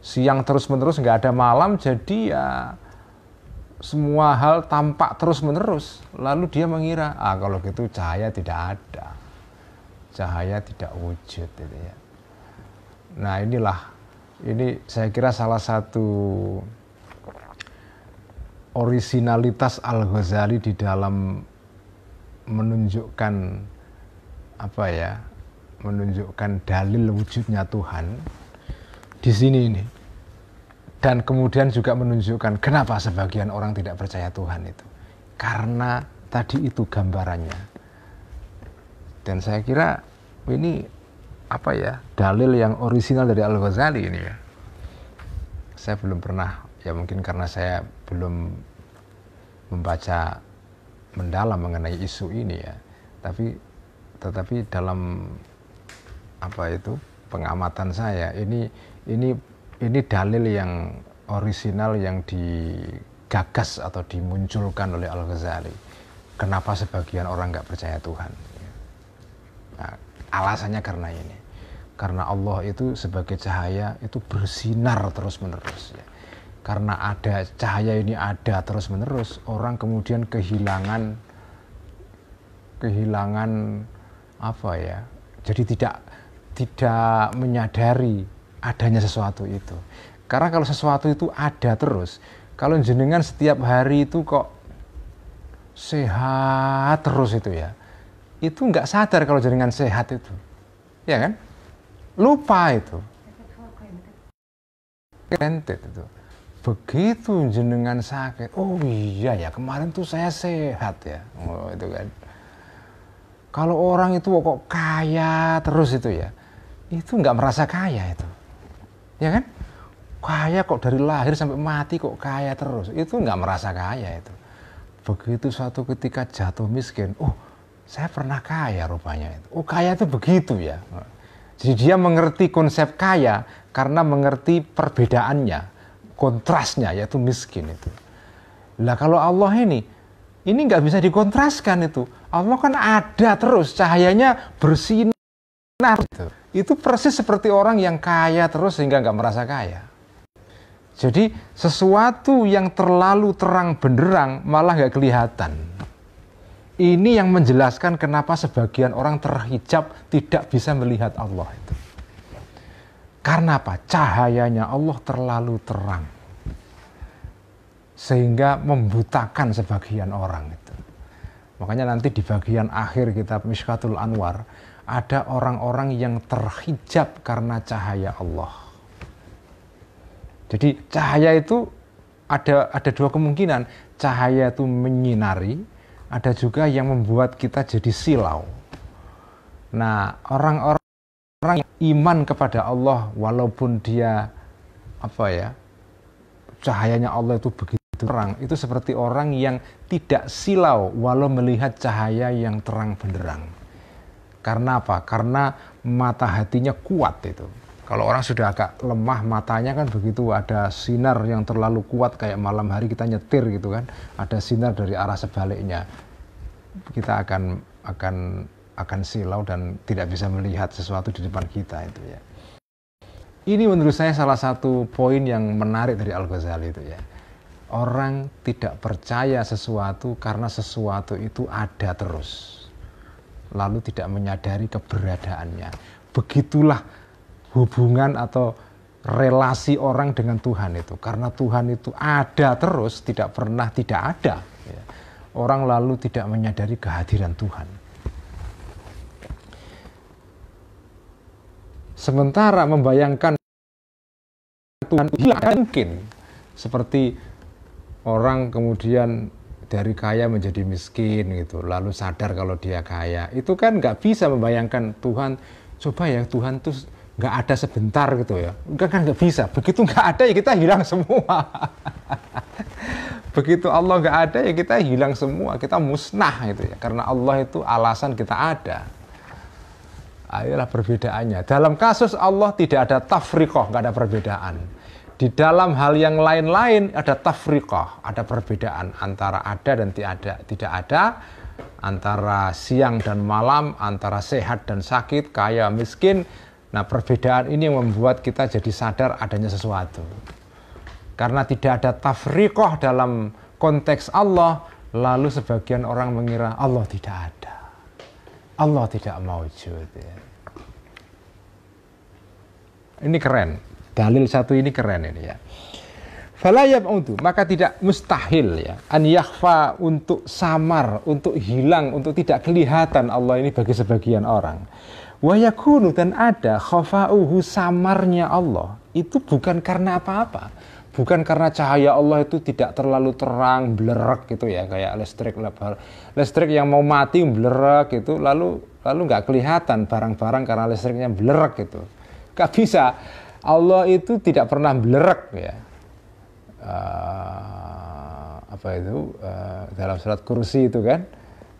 Siang terus-menerus nggak ada malam jadi ya semua hal tampak terus-menerus. Lalu dia mengira, ah kalau gitu cahaya tidak ada. Cahaya tidak wujud gitu ya. Nah, inilah ini saya kira salah satu originalitas Al-Ghazali di dalam menunjukkan apa ya? menunjukkan dalil wujudnya Tuhan di sini ini dan kemudian juga menunjukkan kenapa sebagian orang tidak percaya Tuhan itu. Karena tadi itu gambarannya. Dan saya kira ini apa ya dalil yang orisinal dari Al Ghazali ini ya. Saya belum pernah ya mungkin karena saya belum membaca mendalam mengenai isu ini ya. Tapi tetapi dalam apa itu pengamatan saya ini ini ini dalil yang orisinal yang digagas atau dimunculkan oleh Al Ghazali. Kenapa sebagian orang nggak percaya Tuhan? Nah, alasannya karena ini, karena Allah itu sebagai cahaya itu bersinar terus menerus. Ya. Karena ada cahaya ini ada terus menerus, orang kemudian kehilangan kehilangan apa ya? Jadi tidak tidak menyadari adanya sesuatu itu. Karena kalau sesuatu itu ada terus, kalau jenengan setiap hari itu kok sehat terus itu ya, itu nggak sadar kalau jenengan sehat itu, ya kan? Lupa itu. Granted itu. Begitu jenengan sakit, oh iya ya kemarin tuh saya sehat ya, oh, itu kan. Kalau orang itu kok kaya terus itu ya, itu nggak merasa kaya itu ya kan kaya kok dari lahir sampai mati kok kaya terus itu nggak merasa kaya itu begitu suatu ketika jatuh miskin oh saya pernah kaya rupanya itu oh kaya itu begitu ya jadi dia mengerti konsep kaya karena mengerti perbedaannya kontrasnya yaitu miskin itu lah kalau Allah ini ini nggak bisa dikontraskan itu Allah kan ada terus cahayanya bersinar Nah, itu persis seperti orang yang kaya terus sehingga nggak merasa kaya. Jadi sesuatu yang terlalu terang benderang malah nggak kelihatan. Ini yang menjelaskan kenapa sebagian orang terhijab tidak bisa melihat Allah itu. Karena apa? Cahayanya Allah terlalu terang. Sehingga membutakan sebagian orang itu. Makanya nanti di bagian akhir kitab Mishkatul Anwar, ada orang-orang yang terhijab karena cahaya Allah. Jadi cahaya itu ada ada dua kemungkinan. Cahaya itu menyinari, ada juga yang membuat kita jadi silau. Nah, orang-orang yang iman kepada Allah walaupun dia apa ya? cahayanya Allah itu begitu terang, itu seperti orang yang tidak silau walau melihat cahaya yang terang benderang. Karena apa? Karena mata hatinya kuat itu. Kalau orang sudah agak lemah matanya kan begitu ada sinar yang terlalu kuat kayak malam hari kita nyetir gitu kan. Ada sinar dari arah sebaliknya. Kita akan akan akan silau dan tidak bisa melihat sesuatu di depan kita itu ya. Ini menurut saya salah satu poin yang menarik dari Al-Ghazali itu ya. Orang tidak percaya sesuatu karena sesuatu itu ada terus lalu tidak menyadari keberadaannya. Begitulah hubungan atau relasi orang dengan Tuhan itu. Karena Tuhan itu ada terus, tidak pernah tidak ada. Ya. Orang lalu tidak menyadari kehadiran Tuhan. Sementara membayangkan Tuhan hilang mungkin seperti orang kemudian dari kaya menjadi miskin gitu, lalu sadar kalau dia kaya. Itu kan nggak bisa membayangkan Tuhan, coba ya Tuhan tuh nggak ada sebentar gitu ya. Enggak kan nggak bisa. Begitu nggak ada ya kita hilang semua. Begitu Allah nggak ada ya kita hilang semua, kita musnah gitu ya. Karena Allah itu alasan kita ada. Ayolah perbedaannya. Dalam kasus Allah tidak ada tafriqoh, nggak ada perbedaan di dalam hal yang lain-lain ada tafriqah, ada perbedaan antara ada dan tiada, tidak ada, antara siang dan malam, antara sehat dan sakit, kaya miskin. Nah, perbedaan ini yang membuat kita jadi sadar adanya sesuatu. Karena tidak ada tafriqah dalam konteks Allah, lalu sebagian orang mengira Allah tidak ada. Allah tidak mau maujud. Ya. Ini keren. Dalil satu ini keren ini ya. Falayab untuk maka tidak mustahil ya. An yakhfa untuk samar, untuk hilang, untuk tidak kelihatan Allah ini bagi sebagian orang. Wa yakunu dan ada khafa'uhu samarnya Allah. Itu bukan karena apa-apa. Bukan karena cahaya Allah itu tidak terlalu terang, blerek gitu ya, kayak listrik lebar. Listrik yang mau mati blerek gitu, lalu lalu nggak kelihatan barang-barang karena listriknya blerek gitu. Gak bisa Allah itu tidak pernah belerek ya. Uh, apa itu uh, dalam surat kursi itu kan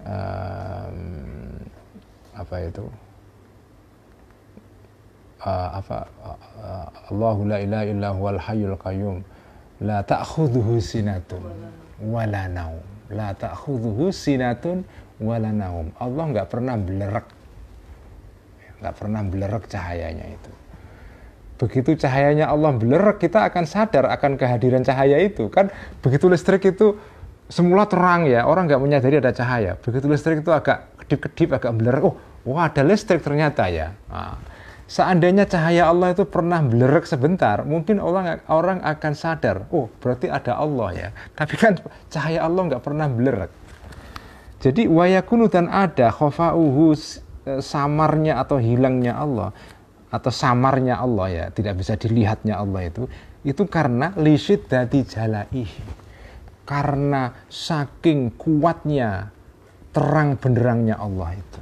uh, apa itu uh, apa uh, Allahu la ilaha illa huwal hayyul qayyum la ta'khudhuhu sinatun wala naum la ta'khudhuhu sinatun wala naum Allah nggak pernah belerek nggak pernah belerek cahayanya itu begitu cahayanya Allah bler kita akan sadar akan kehadiran cahaya itu kan begitu listrik itu semula terang ya orang nggak menyadari ada cahaya begitu listrik itu agak kedip-kedip agak bler oh wah ada listrik ternyata ya nah, seandainya cahaya Allah itu pernah belerek sebentar mungkin orang orang akan sadar oh berarti ada Allah ya tapi kan cahaya Allah nggak pernah belerek jadi wayakunu dan ada khofauhu eh, samarnya atau hilangnya Allah atau samarnya Allah ya tidak bisa dilihatnya Allah itu itu karena lisid dati jalai karena saking kuatnya terang benderangnya Allah itu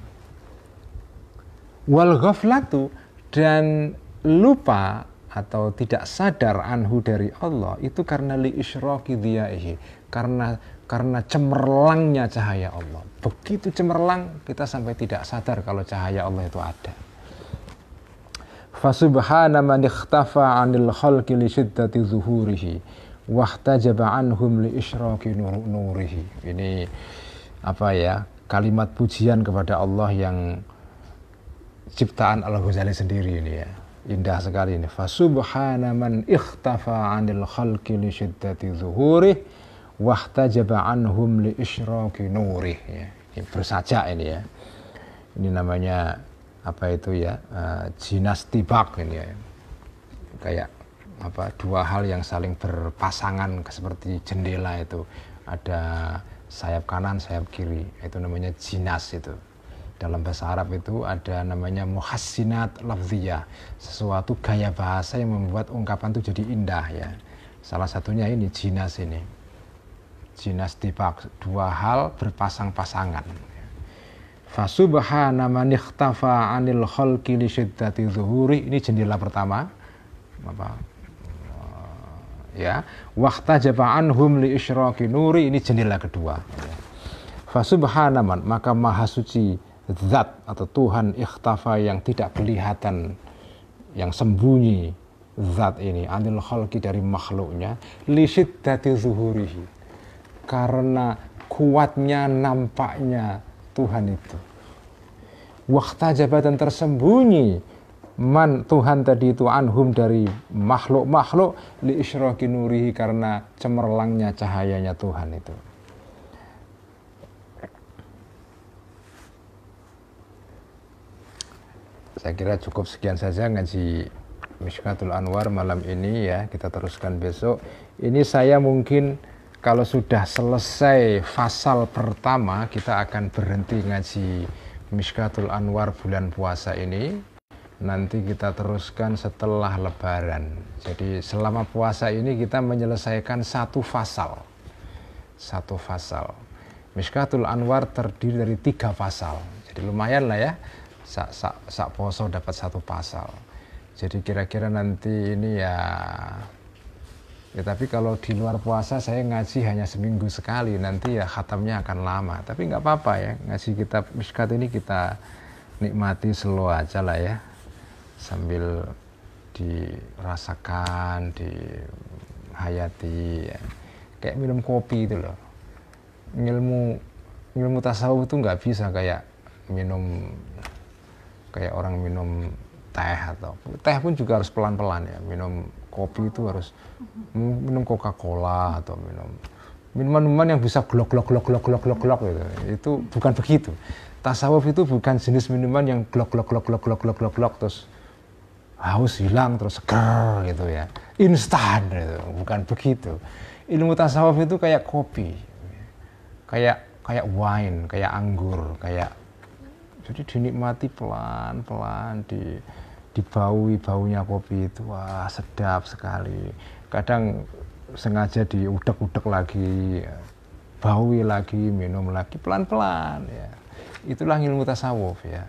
wal ghaflatu dan lupa atau tidak sadar anhu dari Allah itu karena li isyraqi diyaihi karena karena cemerlangnya cahaya Allah begitu cemerlang kita sampai tidak sadar kalau cahaya Allah itu ada Fasubhana man ikhtafa 'anil khalqi li syiddati zuhurihi wahtajaba anhum li isyraqi nurihi. Ini apa ya? Kalimat pujian kepada Allah yang ciptaan Al-Ghazali sendiri ini ya. Indah sekali ini. Fasubhana man ikhtafa 'anil khalqi li syiddati zuhurihi wahtajaba anhum li isyraqi nurihi. Ya. Ini bersajak ini ya. Ini namanya apa itu ya uh, eh, jinas tibak ini ya kayak apa dua hal yang saling berpasangan seperti jendela itu ada sayap kanan sayap kiri itu namanya jinas itu dalam bahasa Arab itu ada namanya muhasinat lafziyah sesuatu gaya bahasa yang membuat ungkapan itu jadi indah ya salah satunya ini jinas ini jinas tibak dua hal berpasang-pasangan Fasubhana man ikhtafa 'anil khalqi li syiddati zuhuri. Ini jendela pertama. Apa? Ya, waqtajaba anhum li isyraqi nuri. Ini jendela kedua. Fasubhana man, maka maha suci zat atau Tuhan ikhtafa yang tidak kelihatan yang sembunyi zat ini anil khalqi dari makhluknya li dati zuhurihi karena kuatnya nampaknya Tuhan itu. waktu jabatan tersembunyi man Tuhan tadi itu anhum dari makhluk-makhluk li nurihi karena cemerlangnya cahayanya Tuhan itu. Saya kira cukup sekian saja ngaji Mishkatul Anwar malam ini ya. Kita teruskan besok. Ini saya mungkin kalau sudah selesai fasal pertama kita akan berhenti ngaji Mishkatul Anwar bulan puasa ini nanti kita teruskan setelah lebaran jadi selama puasa ini kita menyelesaikan satu fasal satu fasal Mishkatul Anwar terdiri dari tiga fasal jadi lumayan lah ya sak, sak, sak poso dapat satu pasal jadi kira-kira nanti ini ya Ya tapi kalau di luar puasa saya ngaji hanya seminggu sekali, nanti ya khatamnya akan lama. Tapi nggak apa-apa ya, ngaji kitab miskat ini kita nikmati selalu aja lah ya. Sambil dirasakan, dihayati ya. Kayak minum kopi itu loh. Ngilmu, ngilmu tasawuf itu nggak bisa kayak minum kayak orang minum teh atau teh pun juga harus pelan-pelan ya minum kopi itu harus minum Coca Cola atau minum minuman-minuman yang bisa glok glok glok glok glok glok glok gitu. itu bukan begitu tasawuf itu bukan jenis minuman yang glok glok glok glok glok glok glok glok terus haus hilang terus seger gitu ya instan gitu bukan begitu ilmu tasawuf itu kayak kopi kayak kayak wine kayak anggur kayak jadi dinikmati pelan pelan di dibaui baunya kopi itu wah sedap sekali kadang sengaja diudek-udek lagi baui lagi minum lagi pelan-pelan ya itulah ilmu tasawuf ya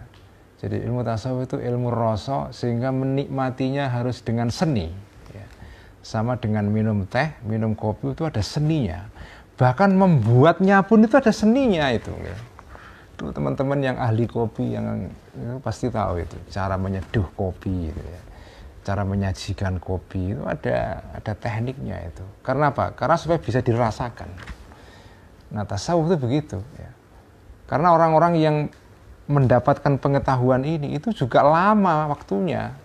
jadi ilmu tasawuf itu ilmu rasa sehingga menikmatinya harus dengan seni ya. sama dengan minum teh minum kopi itu ada seninya bahkan membuatnya pun itu ada seninya itu ya. itu teman-teman yang ahli kopi yang Ya, pasti tahu itu cara menyeduh kopi gitu ya cara menyajikan kopi itu ada ada tekniknya itu karena apa karena supaya bisa dirasakan nah tasawuf itu begitu ya karena orang-orang yang mendapatkan pengetahuan ini itu juga lama waktunya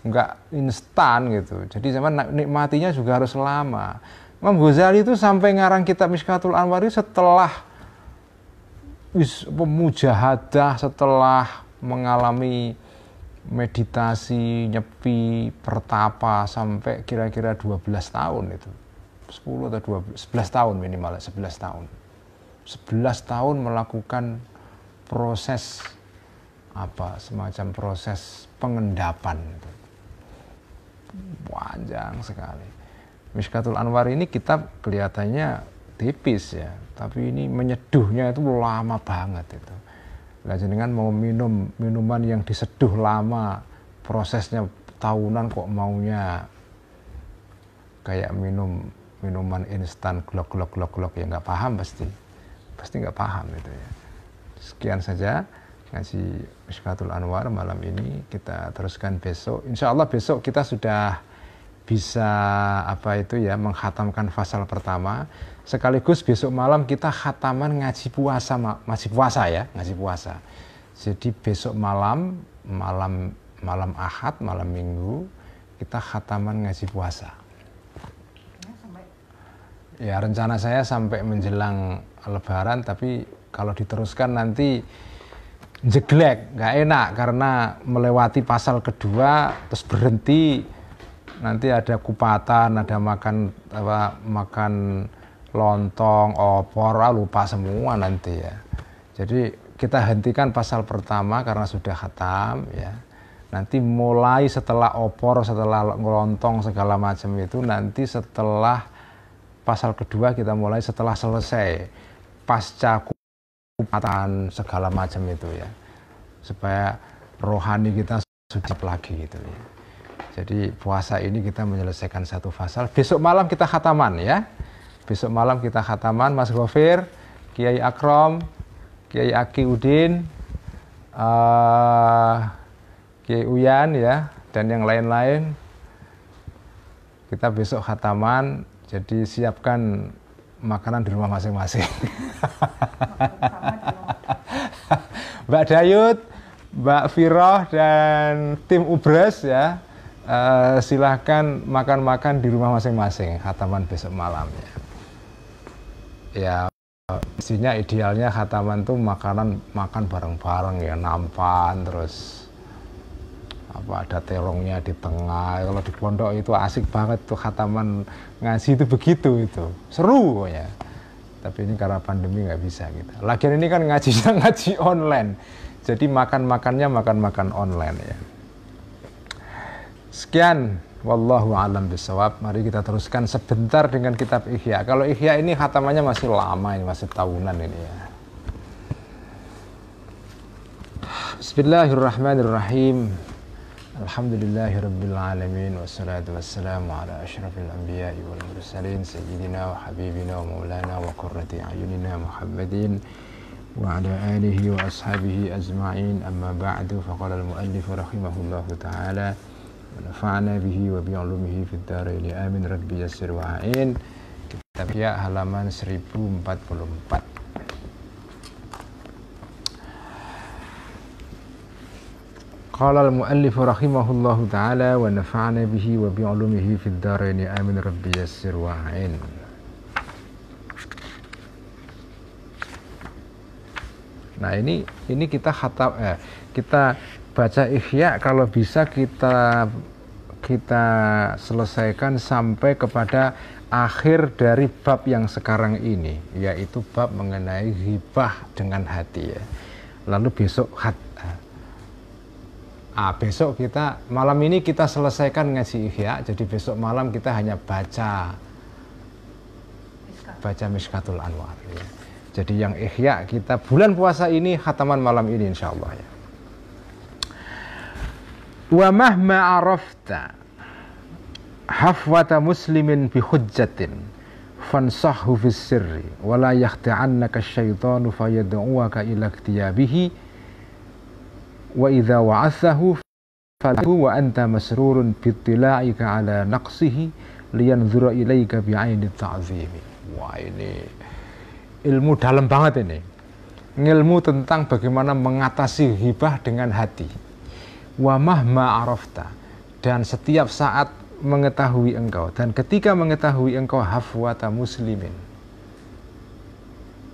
nggak instan gitu jadi zaman nikmatinya juga harus lama Imam Ghazali itu sampai ngarang kitab Miskatul Anwar itu setelah pemujahadah setelah mengalami meditasi, nyepi, pertapa sampai kira-kira 12 tahun itu. 10 atau 12, 11 tahun minimal, 11 tahun. 11 tahun melakukan proses apa semacam proses pengendapan itu. Panjang sekali. Miskatul Anwar ini kitab kelihatannya tipis ya, tapi ini menyeduhnya itu lama banget itu lah jenengan mau minum minuman yang diseduh lama, prosesnya tahunan kok maunya kayak minum minuman instan glok glok glok glok ya nggak paham pasti pasti nggak paham itu ya sekian saja ngasih Misbatul Anwar malam ini kita teruskan besok insya Allah besok kita sudah bisa apa itu ya menghatamkan pasal pertama sekaligus besok malam kita khataman ngaji puasa masih puasa ya ngaji puasa jadi besok malam malam malam ahad malam minggu kita khataman ngaji puasa ya, ya rencana saya sampai menjelang lebaran tapi kalau diteruskan nanti jeglek nggak enak karena melewati pasal kedua terus berhenti nanti ada kupatan, ada makan apa makan lontong, opor, ah, lupa semua nanti ya. Jadi kita hentikan pasal pertama karena sudah khatam ya. Nanti mulai setelah opor, setelah ngelontong segala macam itu nanti setelah pasal kedua kita mulai setelah selesai pasca kupatan segala macam itu ya. Supaya rohani kita sudah lagi gitu ya. Jadi puasa ini kita menyelesaikan satu fasal. Besok malam kita khataman ya. Besok malam kita khataman Mas Gofir, Kiai Akrom, Kiai Aki Udin, uh, Kiai Uyan ya, dan yang lain-lain. Kita besok khataman, jadi siapkan makanan di rumah masing-masing. Mbak Dayut, Mbak Firoh dan tim Ubres ya Eh, silahkan makan-makan di rumah masing-masing khataman besok malamnya. Ya isinya idealnya khataman tuh makanan makan bareng-bareng ya nampan terus apa ada terongnya di tengah kalau di pondok itu asik banget tuh khataman ngasih itu begitu itu seru pokoknya tapi ini karena pandemi nggak bisa gitu lagian ini kan ngaji ngaji online jadi makan makannya makan makan online ya Sekian wallahu alam bisawab. Mari kita teruskan sebentar dengan kitab Ihya. Kalau Ihya ini hatamannya masih lama ini, masih tahunan ini ya. Bismillahirrahmanirrahim. Alhamdulillahirabbil alamin wassalatu wassalamu ala asyrafil anbiya'i wal mursalin sayyidina wa habibina wa maulana wa qurrati ayunina Muhammadin wa ala alihi wa ashabihi ajma'in amma ba'du faqala al muallif rahimahullahu ta'ala ونفعنا به وبعلومه في الدارين آمين ربي يسر وعين Kitab Ya halaman 1044 قال المؤلف رحمه الله تعالى ونفعنا به وبعلومه في الدارين آمين ربي يسر وعين Nah ini ini kita khatab eh, kita baca ihya kalau bisa kita kita selesaikan sampai kepada akhir dari bab yang sekarang ini yaitu bab mengenai hibah dengan hati ya. Lalu besok hat Ah, besok kita malam ini kita selesaikan ngaji ihya. Jadi besok malam kita hanya baca baca Miskatul Anwar ya. Jadi yang ihya kita bulan puasa ini khataman malam ini insya Allah ya wa mahma arafta hafwata muslimin bi hujjatin fansahu fis sirri wa la yakhti'annaka syaitanu fayad'uaka ila iktiyabihi wa idza wa'athahu falahu wa anta masrurun bittila'ika ala naqsihi liyanzura ilaika bi'aini ta'zimi wah ini ilmu dalam banget ini ilmu tentang bagaimana mengatasi hibah dengan hati wa mahma arafta dan setiap saat mengetahui engkau dan ketika mengetahui engkau hafwata muslimin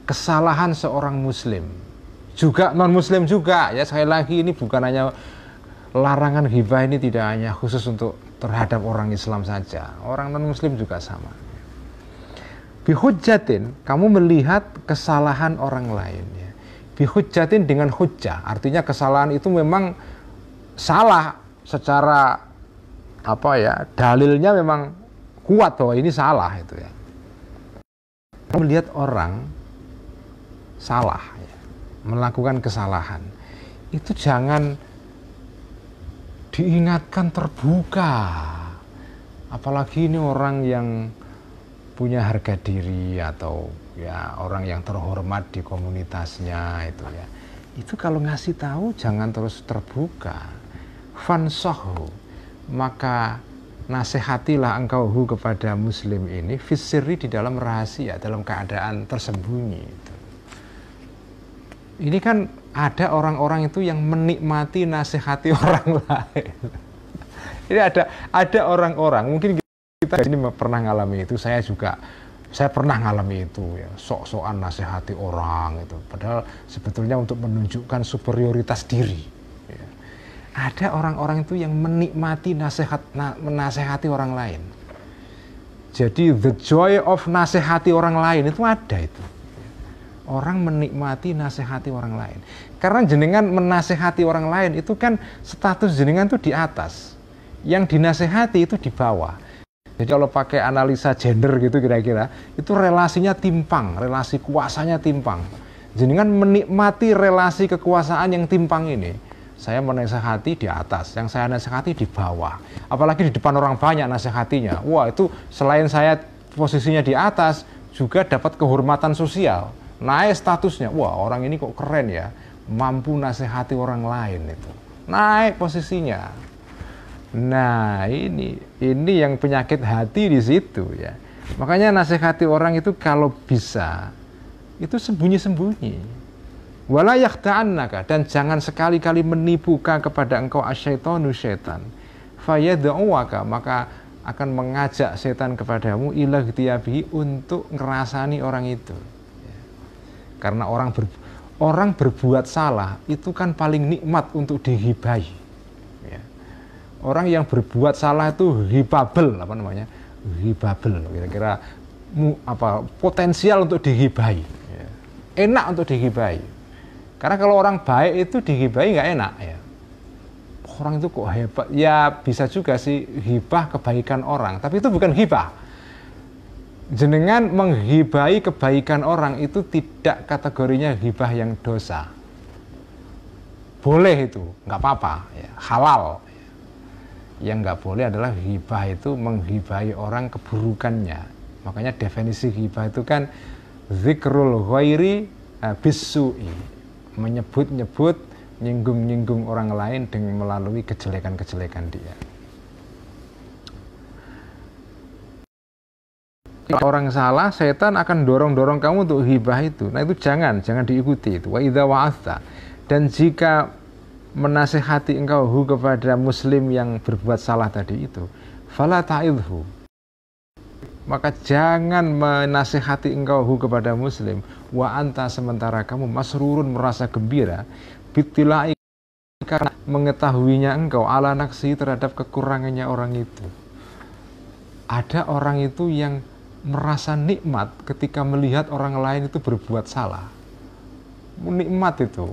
kesalahan seorang muslim juga non muslim juga ya sekali lagi ini bukan hanya larangan hibah ini tidak hanya khusus untuk terhadap orang Islam saja orang non muslim juga sama bihujatin kamu melihat kesalahan orang lain ya bihujatin dengan hujah artinya kesalahan itu memang salah secara apa ya dalilnya memang kuat bahwa ini salah itu ya melihat orang salah ya, melakukan kesalahan itu jangan diingatkan terbuka apalagi ini orang yang punya harga diri atau ya orang yang terhormat di komunitasnya itu ya itu kalau ngasih tahu jangan terus terbuka fansahu maka nasihatilah engkau hu kepada muslim ini fisiri di dalam rahasia dalam keadaan tersembunyi ini kan ada orang-orang itu yang menikmati nasihati orang lain ini ada ada orang-orang mungkin kita ini pernah ngalami itu saya juga saya pernah ngalami itu ya sok-sokan nasihati orang itu padahal sebetulnya untuk menunjukkan superioritas diri ada orang-orang itu yang menikmati nasihat na, menasehati orang lain. Jadi the joy of nasihati orang lain itu ada itu. Orang menikmati nasihati orang lain. Karena jenengan menasehati orang lain itu kan status jenengan itu di atas. Yang dinasehati itu di bawah. Jadi kalau pakai analisa gender gitu kira-kira, itu relasinya timpang, relasi kuasanya timpang. Jenengan menikmati relasi kekuasaan yang timpang ini saya menasehati di atas, yang saya nasehati di bawah. Apalagi di depan orang banyak nasehatinya, Wah itu selain saya posisinya di atas, juga dapat kehormatan sosial. Naik statusnya, wah orang ini kok keren ya, mampu nasehati orang lain itu. Naik posisinya. Nah ini, ini yang penyakit hati di situ ya. Makanya nasehati orang itu kalau bisa, itu sembunyi-sembunyi Wala dan jangan sekali-kali menipuka kepada engkau asyaitonu syaitan. Fayad'uwaka maka akan mengajak setan kepadamu ilah tiabihi untuk ngerasani orang itu. Karena orang ber, orang berbuat salah itu kan paling nikmat untuk dihibai. Ya. Orang yang berbuat salah itu hibabel apa namanya? Hibabel kira-kira apa potensial untuk dihibai. Ya. Enak untuk dihibai karena kalau orang baik itu dihibahi nggak enak ya. Orang itu kok hebat. Ya bisa juga sih hibah kebaikan orang, tapi itu bukan hibah. Jenengan menghibahi kebaikan orang itu tidak kategorinya hibah yang dosa. Boleh itu, nggak apa-apa, ya, halal. Iya. Yang nggak boleh adalah hibah itu menghibahi orang keburukannya. Makanya definisi hibah itu kan zikrul ghairi eh, bisu'i menyebut-nyebut nyinggung-nyinggung orang lain dengan melalui kejelekan-kejelekan dia. orang salah, setan akan dorong-dorong kamu untuk hibah itu. Nah itu jangan, jangan diikuti itu. Wa idza wa'atha. Dan jika menasehati engkau hu kepada muslim yang berbuat salah tadi itu, fala ta'idhu maka jangan menasehati engkau hu kepada muslim wa anta sementara kamu masrurun merasa gembira bitilai karena mengetahuinya engkau ala naksi terhadap kekurangannya orang itu ada orang itu yang merasa nikmat ketika melihat orang lain itu berbuat salah nikmat itu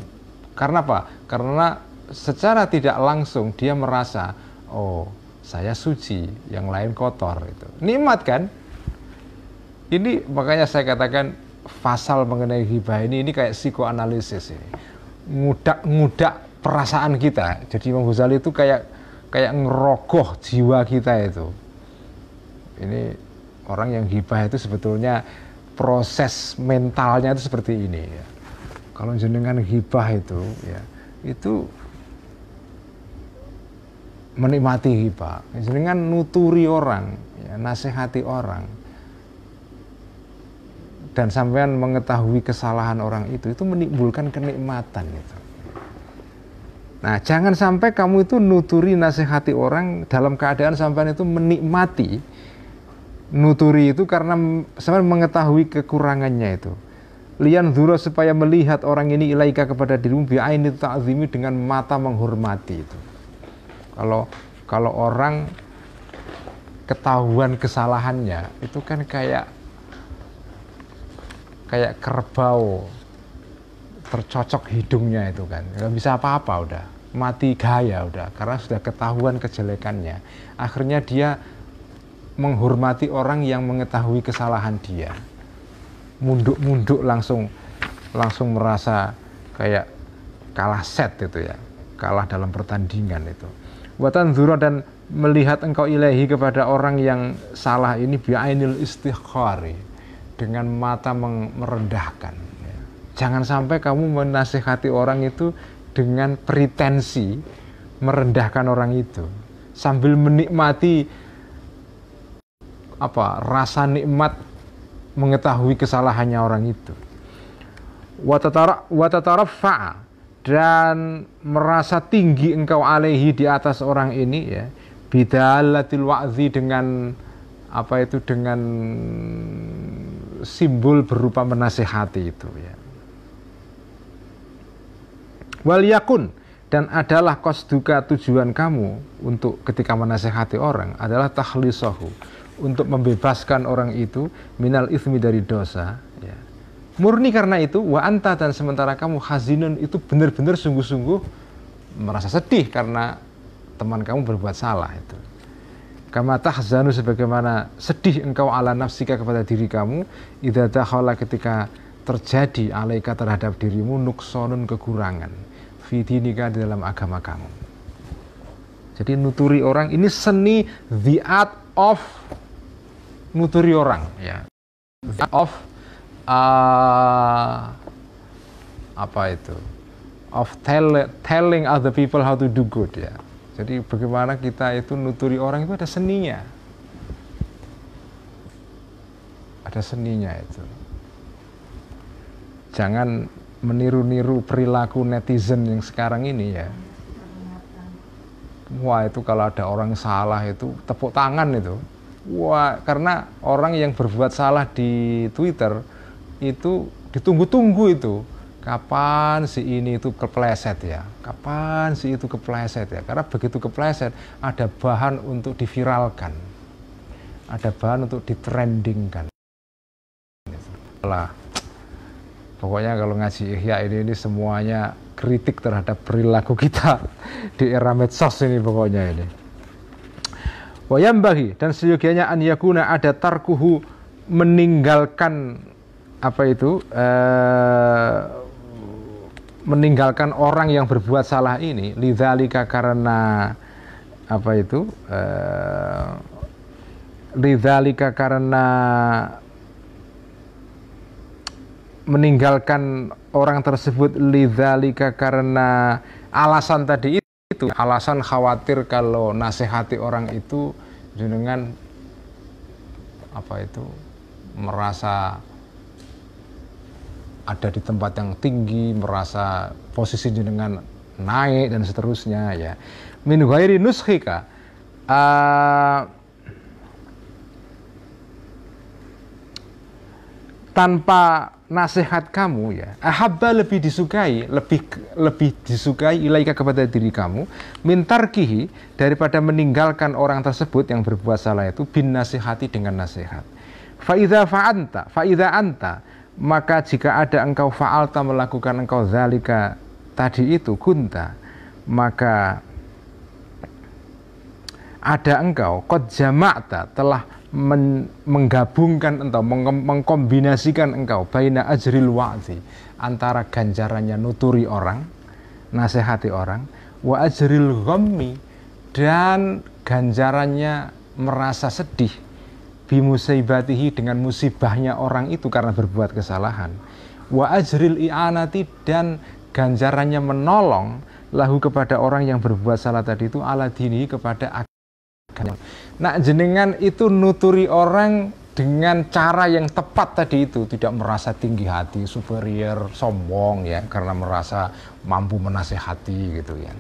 karena apa karena secara tidak langsung dia merasa oh saya suci yang lain kotor itu nikmat kan ini makanya saya katakan pasal mengenai hibah ini ini kayak psikoanalisis ini. Ngudak-ngudak perasaan kita. Jadi Imam Ghazali itu kayak kayak ngerogoh jiwa kita itu. Ini orang yang hibah itu sebetulnya proses mentalnya itu seperti ini ya. Kalau jenengan hibah itu ya itu menikmati hibah. Jenengan nuturi orang, ya, nasihati orang dan sampean mengetahui kesalahan orang itu itu menimbulkan kenikmatan itu. Nah, jangan sampai kamu itu nuturi nasihati orang dalam keadaan sampean itu menikmati nuturi itu karena sampean mengetahui kekurangannya itu. Lian dhura supaya melihat orang ini ilaika kepada dirimu bi'aini ta'zimi dengan mata menghormati itu. Kalau kalau orang ketahuan kesalahannya itu kan kayak kayak kerbau tercocok hidungnya itu kan nggak bisa apa-apa udah mati gaya udah karena sudah ketahuan kejelekannya akhirnya dia menghormati orang yang mengetahui kesalahan dia munduk-munduk langsung langsung merasa kayak kalah set itu ya kalah dalam pertandingan itu buatan zura dan melihat engkau ilahi kepada orang yang salah ini biainil istighfari dengan mata merendahkan. Ya. Jangan sampai kamu menasehati orang itu dengan pretensi merendahkan orang itu sambil menikmati apa rasa nikmat mengetahui kesalahannya orang itu watatarafa dan merasa tinggi engkau alehi di atas orang ini ya bidalatil wa'zi dengan apa itu dengan simbol berupa menasehati itu ya. Wal yakun dan adalah kos duka tujuan kamu untuk ketika menasehati orang adalah tahlisahu untuk membebaskan orang itu minal ismi dari dosa ya. murni karena itu wa anta dan sementara kamu hazinun itu benar-benar sungguh-sungguh merasa sedih karena teman kamu berbuat salah itu Kama tahzanu sebagaimana sedih engkau ala nafsika kepada diri kamu, idza dakhala ketika terjadi alaika terhadap dirimu nuksonun kekurangan fi dinika di dalam agama kamu. Jadi nuturi orang ini seni the art of nuturi orang ya. The art of uh, apa itu? Of tell, telling other people how to do good ya. Jadi bagaimana kita itu nuturi orang itu ada seninya. Ada seninya itu. Jangan meniru-niru perilaku netizen yang sekarang ini ya. Wah itu kalau ada orang salah itu tepuk tangan itu. Wah karena orang yang berbuat salah di Twitter itu ditunggu-tunggu itu kapan si ini itu kepleset ya, kapan si itu kepleset ya. Karena begitu kepleset, ada bahan untuk diviralkan, ada bahan untuk ditrendingkan. Lah, pokoknya kalau ngaji ihya ini, ini semuanya kritik terhadap perilaku kita di era medsos ini pokoknya ini. bagi dan seyogianya an yakuna ada tarkuhu meninggalkan apa itu eh, meninggalkan orang yang berbuat salah ini lidzalika karena apa itu uh, eh, lidzalika karena meninggalkan orang tersebut lidzalika karena alasan tadi itu alasan khawatir kalau nasihati orang itu dengan apa itu merasa ada di tempat yang tinggi, merasa posisi jenengan naik dan seterusnya ya. Min ghairi nuskhika. Eh, tanpa nasihat kamu ya ahabba lebih disukai lebih lebih disukai ilaika kepada diri kamu mintarkihi daripada meninggalkan orang tersebut yang berbuat salah itu bin nasihati dengan nasihat faida fa'anta faida anta maka jika ada engkau fa'alta melakukan engkau zalika tadi itu kunta maka ada engkau kot jamakta telah men, menggabungkan atau meng, mengkombinasikan engkau baina ajril wa'zi antara ganjarannya nuturi orang nasihati orang wa ajril ghammi dan ganjarannya merasa sedih bimusaibatihi dengan musibahnya orang itu karena berbuat kesalahan wa ajril i'anati dan ganjarannya menolong lahu kepada orang yang berbuat salah tadi itu ala dini kepada agama. Nah, jenengan itu nuturi orang dengan cara yang tepat tadi itu tidak merasa tinggi hati, superior, sombong ya karena merasa mampu menasehati gitu ya.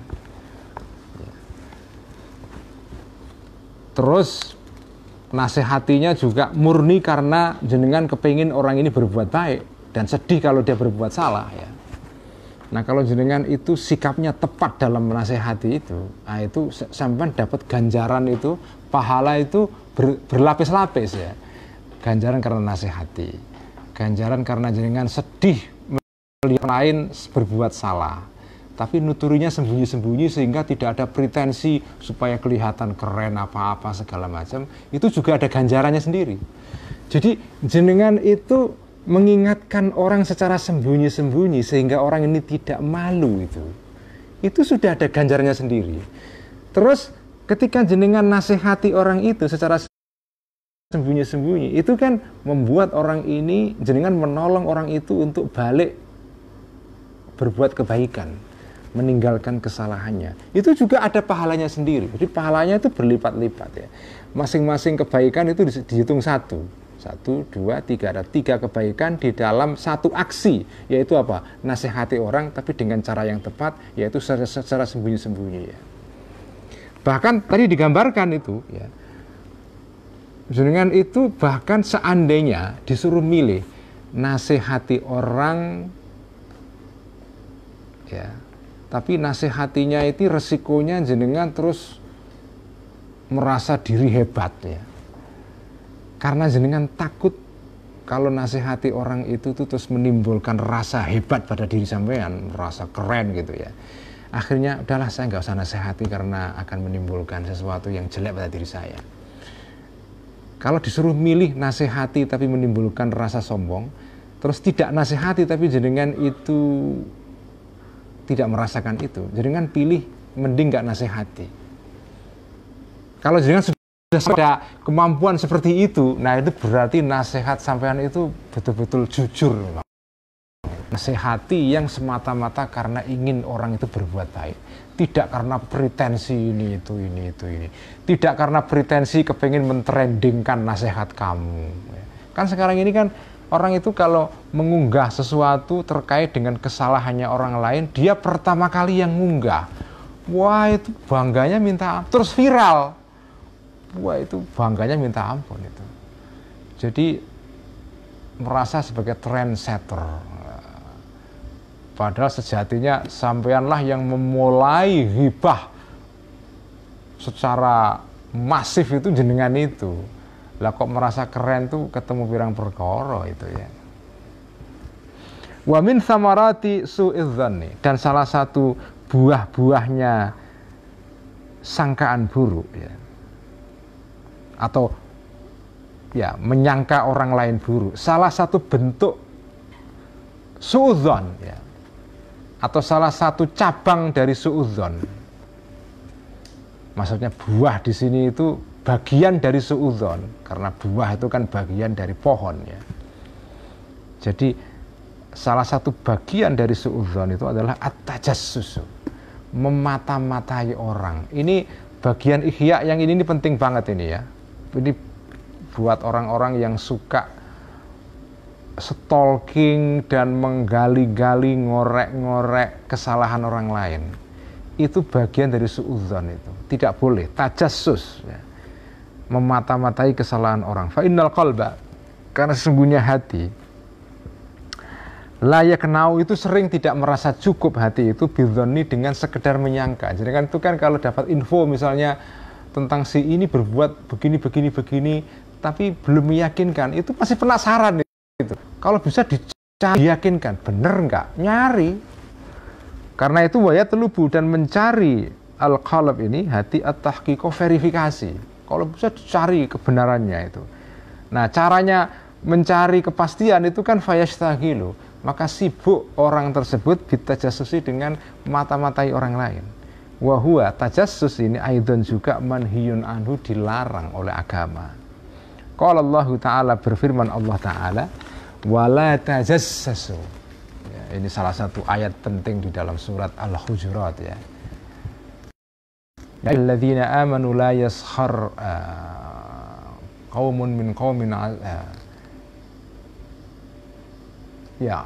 Terus nasihatinya juga murni karena jenengan kepingin orang ini berbuat baik dan sedih kalau dia berbuat salah ya. Nah kalau jenengan itu sikapnya tepat dalam menasehati itu, nah itu sampai dapat ganjaran itu, pahala itu ber, berlapis-lapis ya. Ganjaran karena nasihati, ganjaran karena jenengan sedih melihat lain berbuat salah tapi nuturinya sembunyi-sembunyi sehingga tidak ada pretensi supaya kelihatan keren apa-apa segala macam itu juga ada ganjarannya sendiri jadi jenengan itu mengingatkan orang secara sembunyi-sembunyi sehingga orang ini tidak malu itu itu sudah ada ganjarannya sendiri terus ketika jenengan nasihati orang itu secara sembunyi-sembunyi itu kan membuat orang ini jenengan menolong orang itu untuk balik berbuat kebaikan meninggalkan kesalahannya. Itu juga ada pahalanya sendiri. Jadi pahalanya itu berlipat-lipat ya. Masing-masing kebaikan itu dihitung satu. Satu, dua, tiga. Ada tiga kebaikan di dalam satu aksi. Yaitu apa? Nasihati orang tapi dengan cara yang tepat. Yaitu secara, sembunyi-sembunyi ya. Bahkan tadi digambarkan itu ya. Jenengan itu bahkan seandainya disuruh milih nasihati orang ya tapi nasihatinya itu resikonya jenengan terus merasa diri hebat ya. Karena jenengan takut kalau nasihati orang itu tuh terus menimbulkan rasa hebat pada diri sampean, merasa keren gitu ya. Akhirnya udahlah saya nggak usah nasihati karena akan menimbulkan sesuatu yang jelek pada diri saya. Kalau disuruh milih nasihati tapi menimbulkan rasa sombong, terus tidak nasihati tapi jenengan itu tidak merasakan itu, jadi kan pilih mending nggak nasihati. Kalau jadi kan sudah ada kemampuan seperti itu, nah itu berarti nasihat sampean itu betul-betul jujur. Nasihati yang semata-mata karena ingin orang itu berbuat baik. Tidak karena pretensi ini, itu, ini, itu, ini. Tidak karena pretensi kepengen mentrendingkan nasihat kamu. Kan sekarang ini kan Orang itu kalau mengunggah sesuatu terkait dengan kesalahannya orang lain, dia pertama kali yang ngunggah. Wah, itu bangganya minta ampun. Terus viral. Wah, itu bangganya minta ampun itu. Jadi merasa sebagai trendsetter. Padahal sejatinya sampeanlah yang memulai hibah secara masif itu jenengan itu. Lah kok merasa keren tuh ketemu pirang perkara itu ya. Wa min samarati su'izzanni dan salah satu buah-buahnya sangkaan buruk ya. Atau ya menyangka orang lain buruk. Salah satu bentuk suudzon ya. Atau salah satu cabang dari suudzon. Maksudnya buah di sini itu bagian dari suudon karena buah itu kan bagian dari pohon ya. Jadi salah satu bagian dari suudon itu adalah atajas susu memata-matai orang. Ini bagian ihya yang ini, ini penting banget ini ya. Ini buat orang-orang yang suka stalking dan menggali-gali ngorek-ngorek kesalahan orang lain. Itu bagian dari suudzon itu. Tidak boleh tajassus ya memata-matai kesalahan orang. Fa innal qalba karena sesungguhnya hati layak kenau itu sering tidak merasa cukup hati itu bidhoni dengan sekedar menyangka. Jadi kan itu kan kalau dapat info misalnya tentang si ini berbuat begini begini begini tapi belum meyakinkan itu masih penasaran itu. Kalau bisa dicari yakinkan benar nggak nyari. Karena itu wayat telubu dan mencari al qalb ini hati at tahqiqo verifikasi kalau bisa cari kebenarannya itu. Nah, caranya mencari kepastian itu kan fayastahilu. Maka sibuk orang tersebut ditajasusi dengan mata-matai orang lain. Wahua tajasus ini aidon juga manhiyun anhu dilarang oleh agama. Kalau Allah Ta'ala berfirman Allah Ta'ala, wala Ya, ini salah satu ayat penting di dalam surat Al-Hujurat ya. الذين آمنوا لا يسخر آه، قوم من قوم آه، يا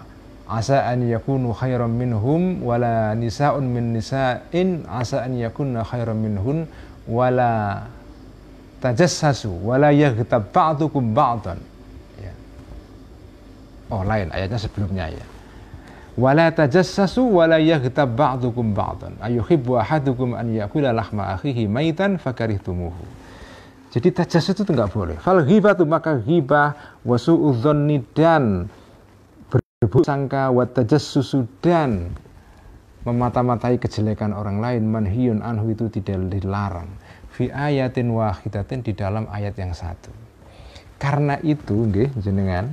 عسى أن يكونوا خيرا منهم ولا نساء من نساء عسى أن يكون خيرا منهن ولا تجسسوا ولا يغتب بعضكم بعضا Oh lain ayatnya sebelumnya ya. wala tajassasu wala yaghtab ba'dukum ba'dan ayuhibbu ahadukum an yakula lahma akhihi maitan fakarihtumuhu jadi tajas itu enggak boleh fal ghibatu maka ghibah wa dan berburuk sangka wa tajassusu dan memata-matai kejelekan orang lain manhiyun anhu itu tidak dilarang fi ayatin wahidatin di dalam ayat yang satu karena itu nggih jenengan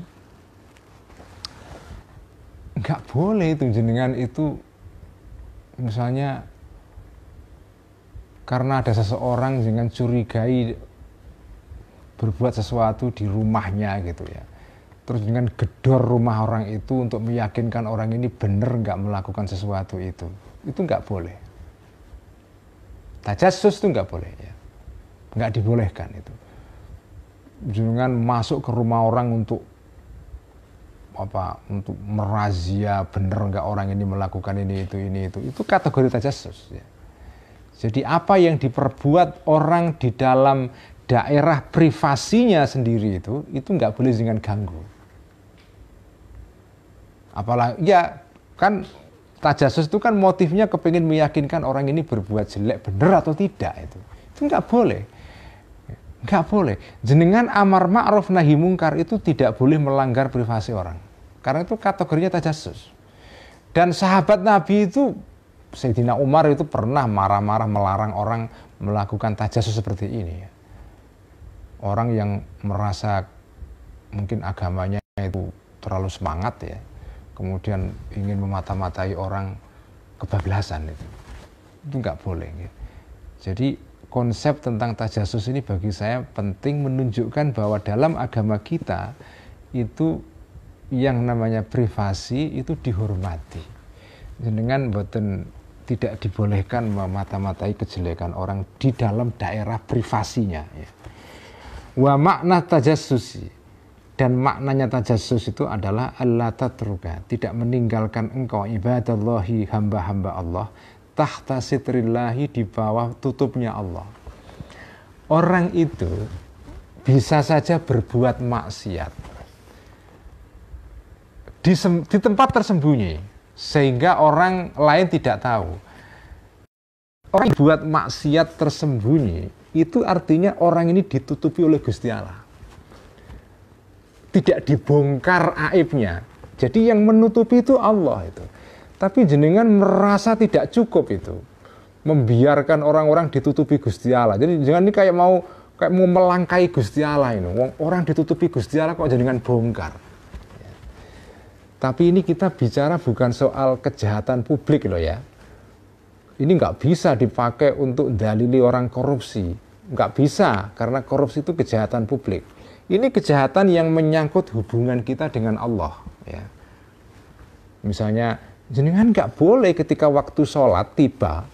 nggak boleh itu jenengan itu misalnya karena ada seseorang dengan curigai berbuat sesuatu di rumahnya gitu ya terus dengan gedor rumah orang itu untuk meyakinkan orang ini benar nggak melakukan sesuatu itu itu nggak boleh tajasus itu nggak boleh ya nggak dibolehkan itu jangan masuk ke rumah orang untuk apa untuk merazia bener nggak orang ini melakukan ini itu ini itu itu kategori tajasus ya. Jadi apa yang diperbuat orang di dalam daerah privasinya sendiri itu itu nggak boleh dengan ganggu. Apalagi ya kan tajasus itu kan motifnya kepingin meyakinkan orang ini berbuat jelek bener atau tidak itu itu nggak boleh Enggak boleh. Jenengan amar ma'ruf nahi mungkar itu tidak boleh melanggar privasi orang. Karena itu kategorinya tajasus. Dan sahabat Nabi itu, Sayyidina Umar itu pernah marah-marah melarang orang melakukan tajasus seperti ini. Orang yang merasa mungkin agamanya itu terlalu semangat ya, kemudian ingin memata-matai orang kebablasan itu, itu nggak boleh. Gitu. Jadi konsep tentang tajasus ini bagi saya penting menunjukkan bahwa dalam agama kita itu yang namanya privasi itu dihormati. dengan boten tidak dibolehkan memata-matai kejelekan orang di dalam daerah privasinya. Ya. Wa makna tajasus dan maknanya tajasus itu adalah Allah tatruka, tidak meninggalkan engkau ibadallahi hamba-hamba Allah tahta sitrillahi di bawah tutupnya Allah. Orang itu bisa saja berbuat maksiat di, di tempat tersembunyi sehingga orang lain tidak tahu. Orang yang buat maksiat tersembunyi itu artinya orang ini ditutupi oleh Gusti Allah. Tidak dibongkar aibnya. Jadi yang menutupi itu Allah itu. Tapi jenengan merasa tidak cukup itu. Membiarkan orang-orang ditutupi Gusti Allah. Jadi jenengan ini kayak mau kayak mau melangkai Gusti Allah ini. Orang ditutupi Gusti Allah kok jenengan bongkar. Tapi ini kita bicara bukan soal kejahatan publik loh ya. Ini nggak bisa dipakai untuk dalili orang korupsi. Nggak bisa, karena korupsi itu kejahatan publik. Ini kejahatan yang menyangkut hubungan kita dengan Allah. Ya. Misalnya jenengan nggak boleh ketika waktu sholat tiba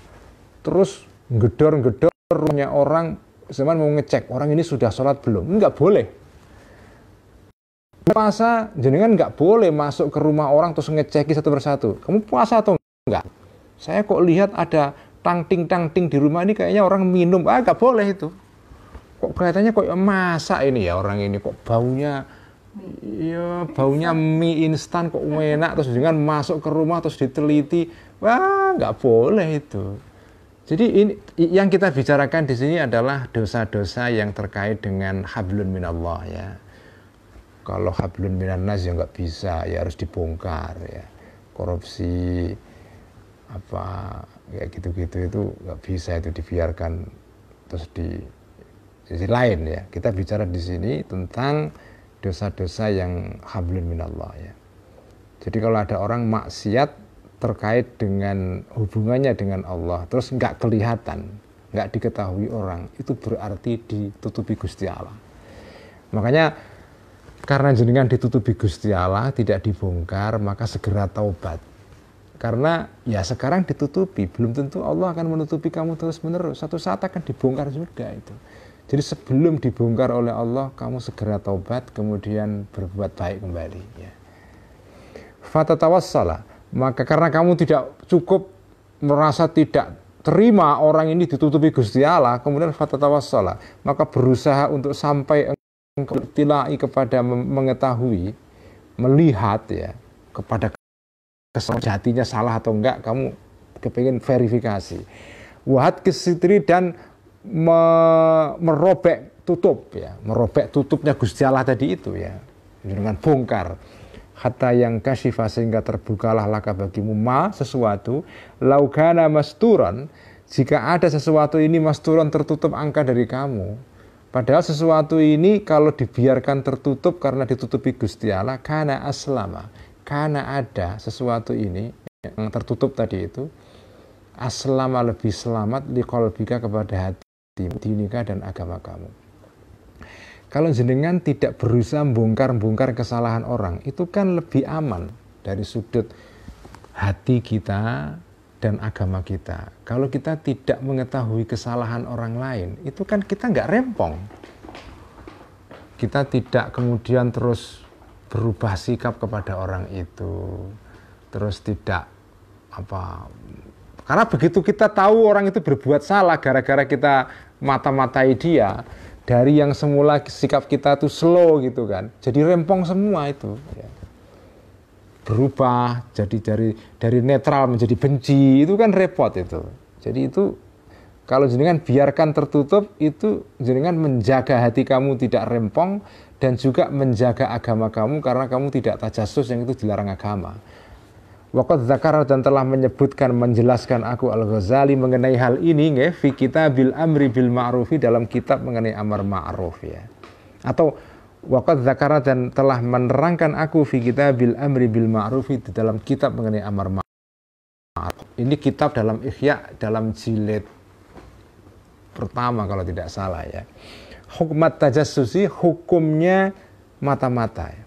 terus gedor-gedor rumahnya orang cuman mau ngecek orang ini sudah sholat belum nggak boleh puasa jenengan nggak boleh masuk ke rumah orang terus ngeceki satu persatu kamu puasa atau enggak saya kok lihat ada tang ting tang ting di rumah ini kayaknya orang minum ah nggak boleh itu kok kelihatannya kok ya, masak ini ya orang ini kok baunya Iya, baunya mie instan kok enak terus dengan masuk ke rumah terus diteliti, wah nggak boleh itu. Jadi ini yang kita bicarakan di sini adalah dosa-dosa yang terkait dengan hablun minallah ya. Kalau hablun minannas ya nggak bisa, ya harus dibongkar ya. Korupsi apa kayak gitu-gitu itu nggak bisa itu dibiarkan terus di sisi lain ya. Kita bicara di sini tentang dosa-dosa yang hablun minallah ya. Jadi kalau ada orang maksiat terkait dengan hubungannya dengan Allah, terus nggak kelihatan, nggak diketahui orang, itu berarti ditutupi Gusti Allah. Makanya karena jenengan ditutupi Gusti Allah tidak dibongkar, maka segera taubat. Karena ya sekarang ditutupi, belum tentu Allah akan menutupi kamu terus menerus. Satu saat akan dibongkar juga itu. Jadi sebelum dibongkar oleh Allah, kamu segera taubat, kemudian berbuat baik kembali. Ya. tawassala maka karena kamu tidak cukup merasa tidak terima orang ini ditutupi Gusti Allah, kemudian tawassala maka berusaha untuk sampai tilai kepada mengetahui, melihat ya, kepada kesalahan salah atau enggak, kamu kepingin verifikasi. Wahat kesitri dan me merobek tutup ya, merobek tutupnya Gusti Allah tadi itu ya. Dengan bongkar kata yang kasifa sehingga terbukalah laka bagimu ma sesuatu laukana masturan jika ada sesuatu ini masturan tertutup angka dari kamu padahal sesuatu ini kalau dibiarkan tertutup karena ditutupi Gusti Allah karena aslama karena ada sesuatu ini yang tertutup tadi itu aslama lebih selamat di kepada hati di nikah dan agama kamu. Kalau jenengan tidak berusaha bongkar-bongkar kesalahan orang, itu kan lebih aman dari sudut hati kita dan agama kita. Kalau kita tidak mengetahui kesalahan orang lain, itu kan kita nggak rempong. Kita tidak kemudian terus berubah sikap kepada orang itu, terus tidak apa karena begitu kita tahu orang itu berbuat salah gara-gara kita mata-matai dia dari yang semula sikap kita tuh slow gitu kan jadi rempong semua itu ya. berubah jadi dari dari netral menjadi benci itu kan repot itu jadi itu kalau jenengan biarkan tertutup itu jenengan menjaga hati kamu tidak rempong dan juga menjaga agama kamu karena kamu tidak tajasus yang itu dilarang agama. Waqad zakarah dan telah menyebutkan menjelaskan aku Al-Ghazali mengenai hal ini nge, fi kitabil amri bil ma'rufi dalam kitab mengenai amar ma'ruf ya. Atau waqad zakarah dan telah menerangkan aku fi kitabil amri bil ma'rufi di dalam kitab mengenai amar ma'ruf. Ini kitab dalam Ihya dalam jilid pertama kalau tidak salah ya. Hukmat tajassusi hukumnya mata-mata ya.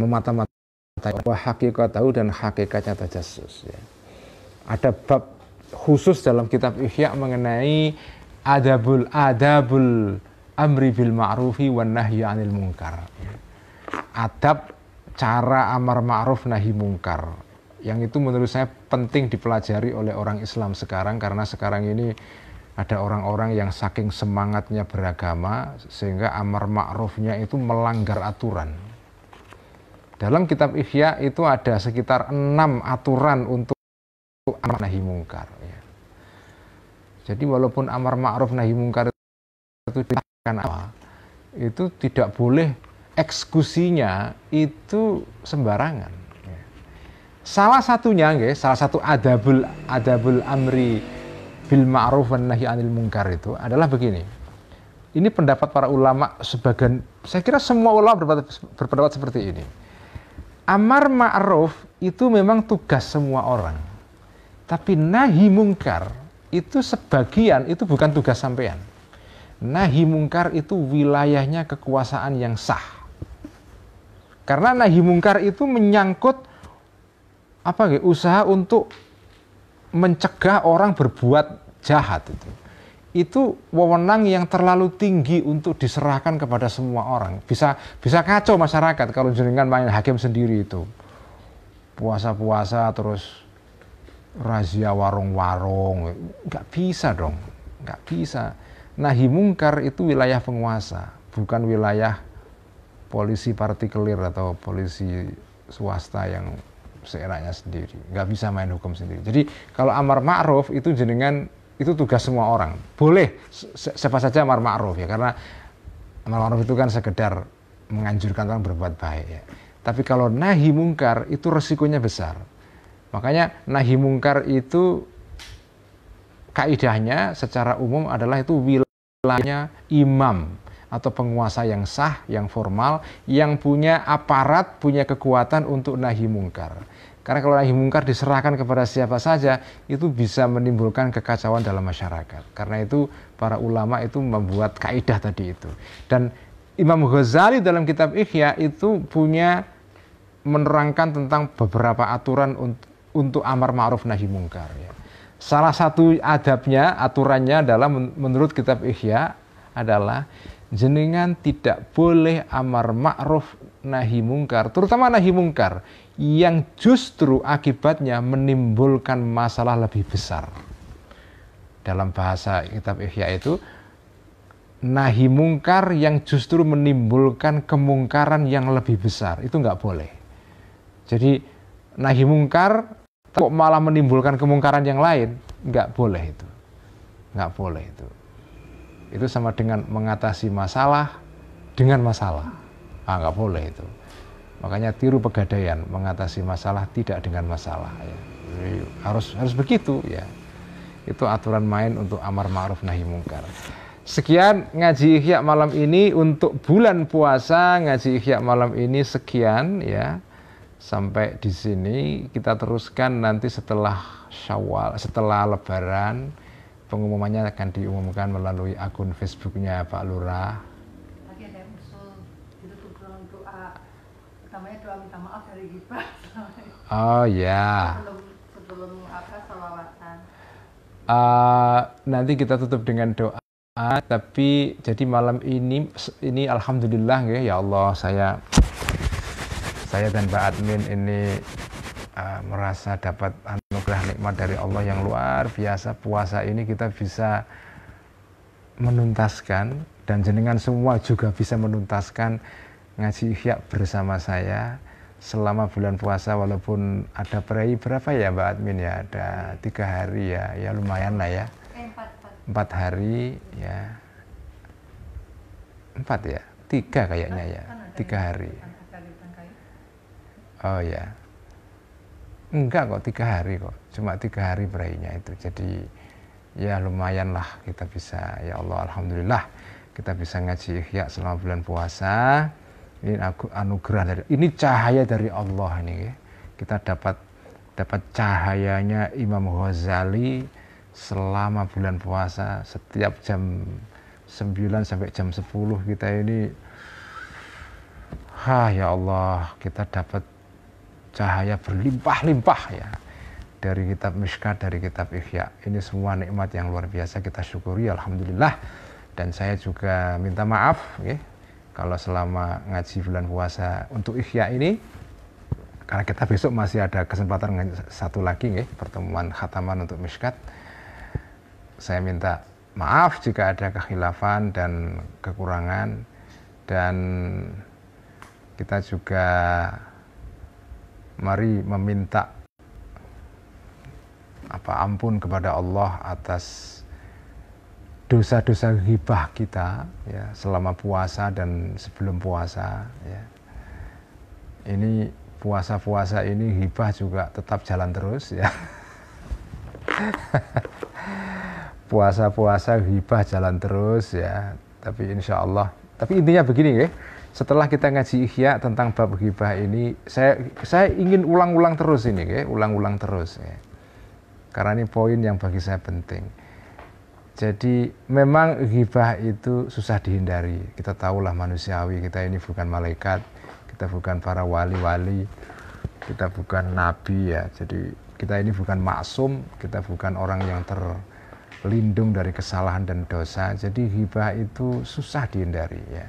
Memata-mata bahwa hakikat tahu dan hakikatnya tajasus. Ya. Ada bab khusus dalam kitab Ihya mengenai adabul adabul amri bil ma'rufi wan nahyi anil munkar. Ya. Adab cara amar ma'ruf nahi mungkar. Yang itu menurut saya penting dipelajari oleh orang Islam sekarang karena sekarang ini ada orang-orang yang saking semangatnya beragama sehingga amar ma'rufnya itu melanggar aturan dalam kitab Ihya itu ada sekitar enam aturan untuk amar nahi mungkar. Ya. Jadi walaupun amar ma'ruf nahi mungkar itu dilakukan awal, itu tidak boleh eksekusinya itu sembarangan. Ya. Salah satunya, ya, salah satu adabul adabul amri bil ma'ruf dan nahi anil mungkar itu adalah begini. Ini pendapat para ulama sebagian, saya kira semua ulama berpendapat seperti ini Amar ma'ruf itu memang tugas semua orang. Tapi nahi mungkar itu sebagian itu bukan tugas sampean. Nahi mungkar itu wilayahnya kekuasaan yang sah. Karena nahi mungkar itu menyangkut apa usaha untuk mencegah orang berbuat jahat itu itu wewenang yang terlalu tinggi untuk diserahkan kepada semua orang. Bisa bisa kacau masyarakat kalau jenengan main hakim sendiri itu. Puasa-puasa terus razia warung-warung, nggak bisa dong, nggak bisa. nah mungkar itu wilayah penguasa, bukan wilayah polisi partikelir atau polisi swasta yang seenaknya sendiri, nggak bisa main hukum sendiri. Jadi kalau amar ma'ruf itu jenengan itu tugas semua orang. Boleh siapa saja amar ma'ruf ya karena amar ma'ruf itu kan sekedar menganjurkan orang berbuat baik ya. Tapi kalau nahi mungkar itu resikonya besar. Makanya nahi mungkar itu kaidahnya secara umum adalah itu wilayahnya imam atau penguasa yang sah, yang formal, yang punya aparat, punya kekuatan untuk nahi mungkar. Karena kalau nahi mungkar diserahkan kepada siapa saja, itu bisa menimbulkan kekacauan dalam masyarakat. Karena itu para ulama itu membuat kaidah tadi itu. Dan Imam Ghazali dalam kitab Ikhya itu punya menerangkan tentang beberapa aturan untuk, untuk amar ma'ruf nahi mungkar. Ya. Salah satu adabnya, aturannya adalah menurut kitab Ikhya adalah jenengan tidak boleh amar ma'ruf nahi mungkar, terutama nahi mungkar yang justru akibatnya menimbulkan masalah lebih besar. Dalam bahasa kitab Ihya itu, nahi mungkar yang justru menimbulkan kemungkaran yang lebih besar. Itu nggak boleh. Jadi nahi mungkar kok malah menimbulkan kemungkaran yang lain, nggak boleh itu. Nggak boleh itu. Itu sama dengan mengatasi masalah dengan masalah. Ah, nggak boleh itu. Makanya tiru pegadaian, mengatasi masalah tidak dengan masalah. Ya. harus harus begitu ya. Itu aturan main untuk amar ma'ruf nahi mungkar. Sekian ngaji ihya malam ini untuk bulan puasa ngaji ihya malam ini sekian ya. Sampai di sini kita teruskan nanti setelah Syawal, setelah Lebaran pengumumannya akan diumumkan melalui akun Facebooknya Pak Lurah Oh ya. Sebelum, apa salawatan? Eh, nanti kita tutup dengan doa. Tapi jadi malam ini ini alhamdulillah ya, ya Allah saya saya dan Mbak Admin ini uh, merasa dapat anugerah nikmat dari Allah yang luar biasa puasa ini kita bisa menuntaskan dan jenengan semua juga bisa menuntaskan ngaji ihya bersama saya selama bulan puasa walaupun ada perai berapa ya Mbak Admin ya ada tiga hari ya ya lumayan lah ya eh, empat, hari ya empat ya tiga kayaknya ya kan tiga hari ya? oh ya enggak kok tiga hari kok cuma tiga hari berainya itu jadi ya lumayan lah kita bisa ya Allah Alhamdulillah kita bisa ngaji ikhya selama bulan puasa ini anugerah dari ini cahaya dari Allah ini ya. kita dapat dapat cahayanya Imam Ghazali selama bulan puasa setiap jam 9 sampai jam 10 kita ini ha ya Allah kita dapat cahaya berlimpah-limpah ya dari kitab Mishkat dari kitab Ihya ini semua nikmat yang luar biasa kita syukuri alhamdulillah dan saya juga minta maaf ya, kalau selama ngaji bulan puasa untuk ikhya ini karena kita besok masih ada kesempatan satu lagi nih pertemuan khataman untuk miskat saya minta maaf jika ada kekhilafan dan kekurangan dan kita juga mari meminta apa ampun kepada Allah atas dosa-dosa hibah kita ya selama puasa dan sebelum puasa ya. Ini puasa-puasa ini hibah juga tetap jalan terus ya. Puasa-puasa hibah jalan terus ya. Tapi insya Allah. Tapi intinya begini ya. Setelah kita ngaji ikhya tentang bab hibah ini, saya saya ingin ulang-ulang terus ini ya, ulang-ulang terus ya. Karena ini poin yang bagi saya penting jadi memang ghibah itu susah dihindari. Kita tahulah manusiawi, kita ini bukan malaikat, kita bukan para wali-wali, kita bukan nabi ya. Jadi kita ini bukan maksum, kita bukan orang yang terlindung dari kesalahan dan dosa. Jadi ghibah itu susah dihindari ya.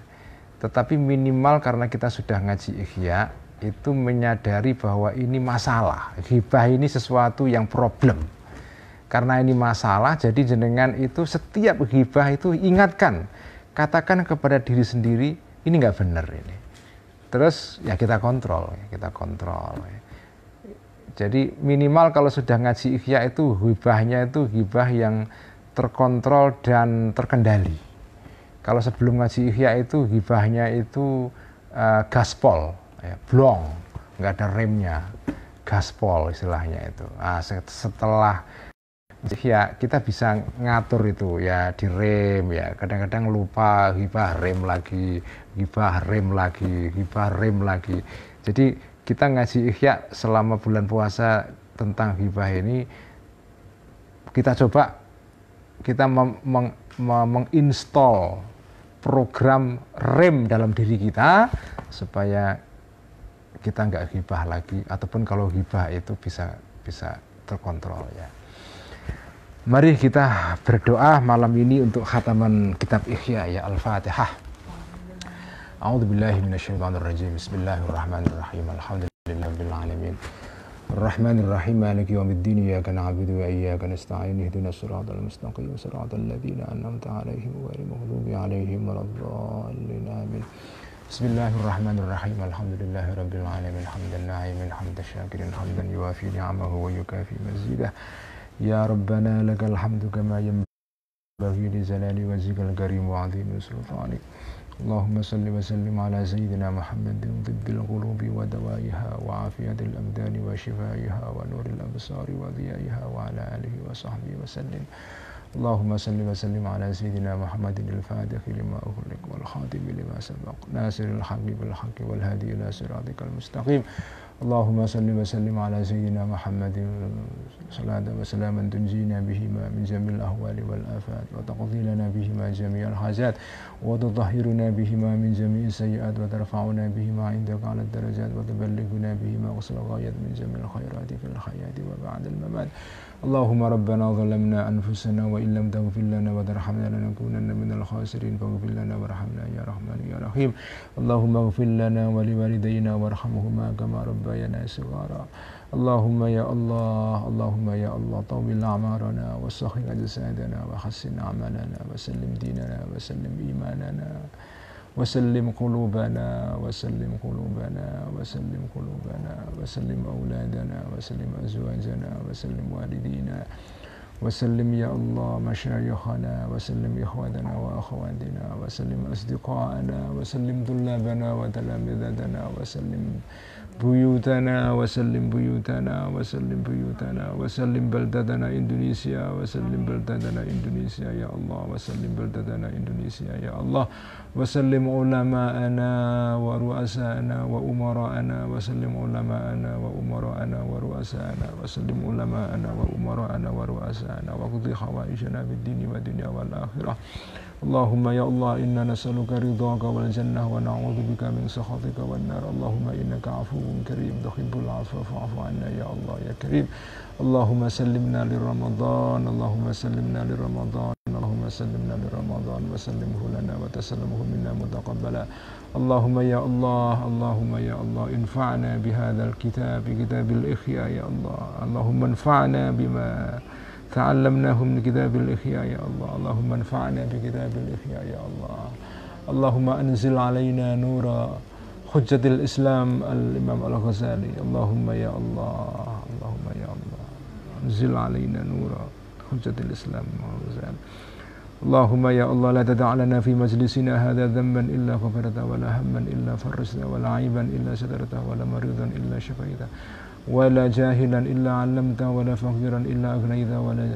Tetapi minimal karena kita sudah ngaji ikhya, itu menyadari bahwa ini masalah. Ghibah ini sesuatu yang problem karena ini masalah, jadi jenengan itu setiap hibah itu ingatkan, katakan kepada diri sendiri, ini nggak benar ini. Terus ya kita kontrol, ya kita kontrol. Ya. Jadi minimal kalau sudah ngaji ikhya itu hibahnya itu hibah yang terkontrol dan terkendali. Kalau sebelum ngaji ikhya itu hibahnya itu uh, gaspol, ya, blong, nggak ada remnya gaspol istilahnya itu. Nah, setelah ya kita bisa ngatur itu ya di rem ya kadang-kadang lupa hibah rem lagi hibah rem lagi hibah rem lagi jadi kita ngasih ihya selama bulan puasa tentang hibah ini kita coba kita menginstall program rem dalam diri kita supaya kita nggak hibah lagi ataupun kalau hibah itu bisa bisa terkontrol ya. Mari kita berdoa malam ini untuk khataman kitab Ikhya ya Al-Fatihah. A'udzu billahi minasyaitonir rajim. Bismillahirrahmanirrahim. Alhamdulillahirabbil alamin. ar Rahim, Maliki yaumiddin, iyyaka na'budu wa iyyaka nasta'in. Ihdinas siratal mustaqim, siratal ladzina an'amta 'alaihim ghairil maghdubi 'alaihim waladdallin. Amin. Bismillahirrahmanirrahim. Alhamdulillahirabbil alamin. Hamdan na'imin, hamdan syakirin, hamdan yuwafi ni'amahu wa yukafi mazidah. يا ربنا لك الحمد كما ينبغي لجلال وجهك الكريم وعظيم سلطانك اللهم صل وسلم على سيدنا محمد طب القلوب ودوائها وعافية الأبدان وشفائها ونور الأبصار وضيائها وعلى آله وصحبه وسلم اللهم صل وسلم على سيدنا محمد الفاتح لما أغلق والخاتم لما سبق ناصر الحق بالحق والهادي إلى صراطك المستقيم اللهم صل وسلم على سيدنا محمد صلاة وسلاما تنجينا بهما من جميع الأهوال والآفات وتقضي لنا بهما جميع الحاجات وتطهرنا بهما من جميع السيئات وترفعنا بهما عندك على الدرجات وتبلغنا بهما وصل غاية من جميع الخيرات في الحياة وبعد الممات اللهم ربنا ظلمنا أنفسنا وإن لم تغفر لنا وترحمنا لنكونن من الخاسرين فاغفر لنا وارحمنا يا رحمن يا رحيم اللهم اغفر لنا ولوالدينا وارحمهما كما ربيانا صغارا اللهم يا الله اللهم يا الله طول أعمارنا وسخر أجسادنا وحسن أعمالنا وسلم ديننا وسلم إيماننا وسلم قلوبنا وسلم قلوبنا وسلم قلوبنا وسلم أولادنا وسلم أزواجنا وسلم والدينا وسلم يا الله مشايخنا وسلم إخواننا وأخواتنا وسلم أصدقائنا وسلم طلابنا وتلامذتنا وسلم بيوتنا وسلم بيوتنا وسلم بيوتنا وسلم بلدتنا اندونيسيا وسلم بلدتنا اندونيسيا يا الله وسلم بلدتنا اندونيسيا يا الله وسلم علماءنا ورؤساءنا وامراءنا وسلم علماءنا وامراءنا ورؤساءنا وسلم علماءنا وامراءنا ورؤساءنا واقض حوائجنا في الدين والدنيا والاخره اللهم يا الله إنا نسألك رضاك والجنة ونعوذ بك من سخطك والنار اللهم إنك عفو كريم تحب العفو فاعف عنا يا الله يا كريم اللهم سلمنا لرمضان اللهم سلمنا لرمضان اللهم سلمنا لرمضان وسلمه لنا وتسلمه منا متقبلا اللهم يا الله اللهم يا الله انفعنا بهذا الكتاب كتاب الإخياء يا الله اللهم انفعنا بما تعلمناه من كتاب الإحياء يا الله اللهم انفعنا بكتاب الإحياء يا الله اللهم أنزل علينا نور حجة الإسلام الإمام الغزالي اللهم يا الله اللهم يا الله أنزل علينا نور حجة الإسلام الغزالي اللهم يا الله لا تدع لنا في مجلسنا هذا ذنبا إلا غفرته ولا هما إلا فرجته ولا عيبا إلا سترته ولا مريضا إلا شفيته ولا جاهلا إلا علمته ولا فقيرا إلا أغنيته ولا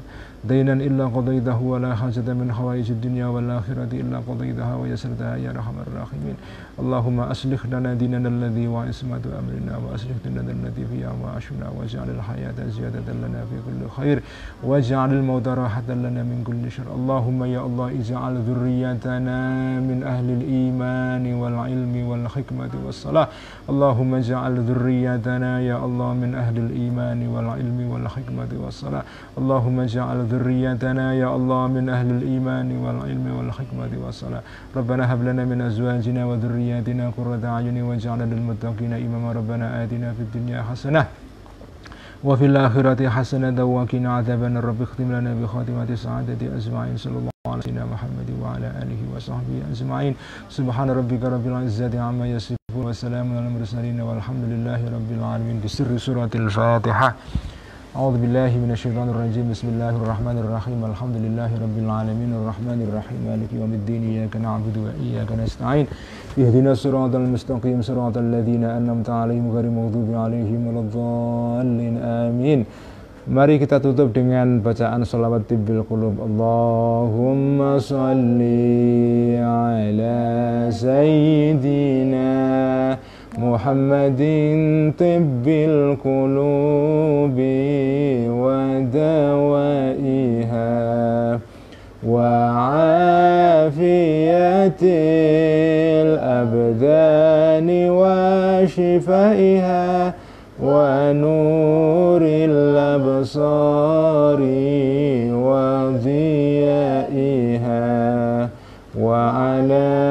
دينا إلا قضيته ولا حاجة من حوائج الدنيا والآخرة إلا قضيتها ويسرتها يا رحم الراحمين اللهم أصلح لنا ديننا الذي وعصمة أمرنا وأصلح ديننا الذي في وعشنا واجعل الحياة زيادة لنا في كل خير واجعل الموت راحة لنا من كل شر اللهم يا الله اجعل ذريتنا من أهل الإيمان والعلم والحكمة والصلاة اللهم اجعل ذريتنا يا الله من أهل الإيمان والعلم والحكمة والصلاة اللهم اجعل ذريتنا يا الله من أهل الإيمان والعلم والحكمة والصلاة ربنا هب لنا من أزواجنا وذريتنا ذرياتنا قرة أعين واجعلنا للمتقين إماما ربنا آتنا في الدنيا حسنة وفي الآخرة حسنة وقنا عذاب النار رب اختم لنا بخاتمة سعادة أجمعين صلى الله على سيدنا محمد وعلى آله وصحبه أجمعين سبحان ربك رب العزة عما يصفون وسلام على المرسلين والحمد لله رب العالمين بسر سورة الفاتحة أعوذ بالله من الشيطان الرجيم بسم الله الرحمن الرحيم الحمد لله رب العالمين الرحمن الرحيم مالك يوم الدين إياك نعبد وإياك نستعين اهدنا الصراط المستقيم صراط الذين أنعمت عليهم غير المغضوب عليهم ولا الضالين آمين Mari kita tutup dengan bacaan salawat tibbil qulub. Allahumma salli ala sayyidina محمد طب القلوب ودوائها وعافية الأبدان وشفائها ونور الأبصار وضيائها وعلى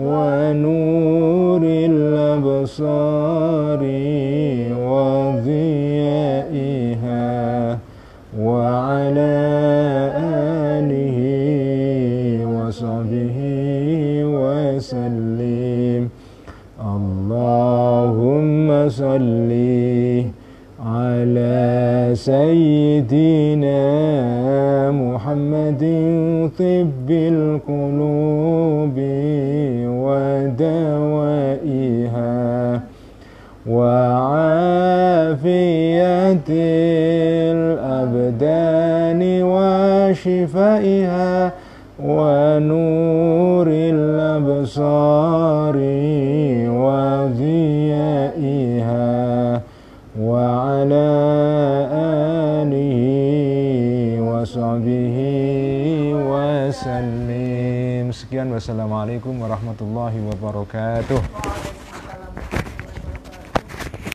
ونور الأبصار وضيائها وعلى آله وصحبه وسلم اللهم صلِّ سيدنا محمد طب القلوب ودوائها وعافية الأبدان وشفائها ونور الأبصار وضيائها وصحبه wasallim. sekian wassalamualaikum warahmatullahi wabarakatuh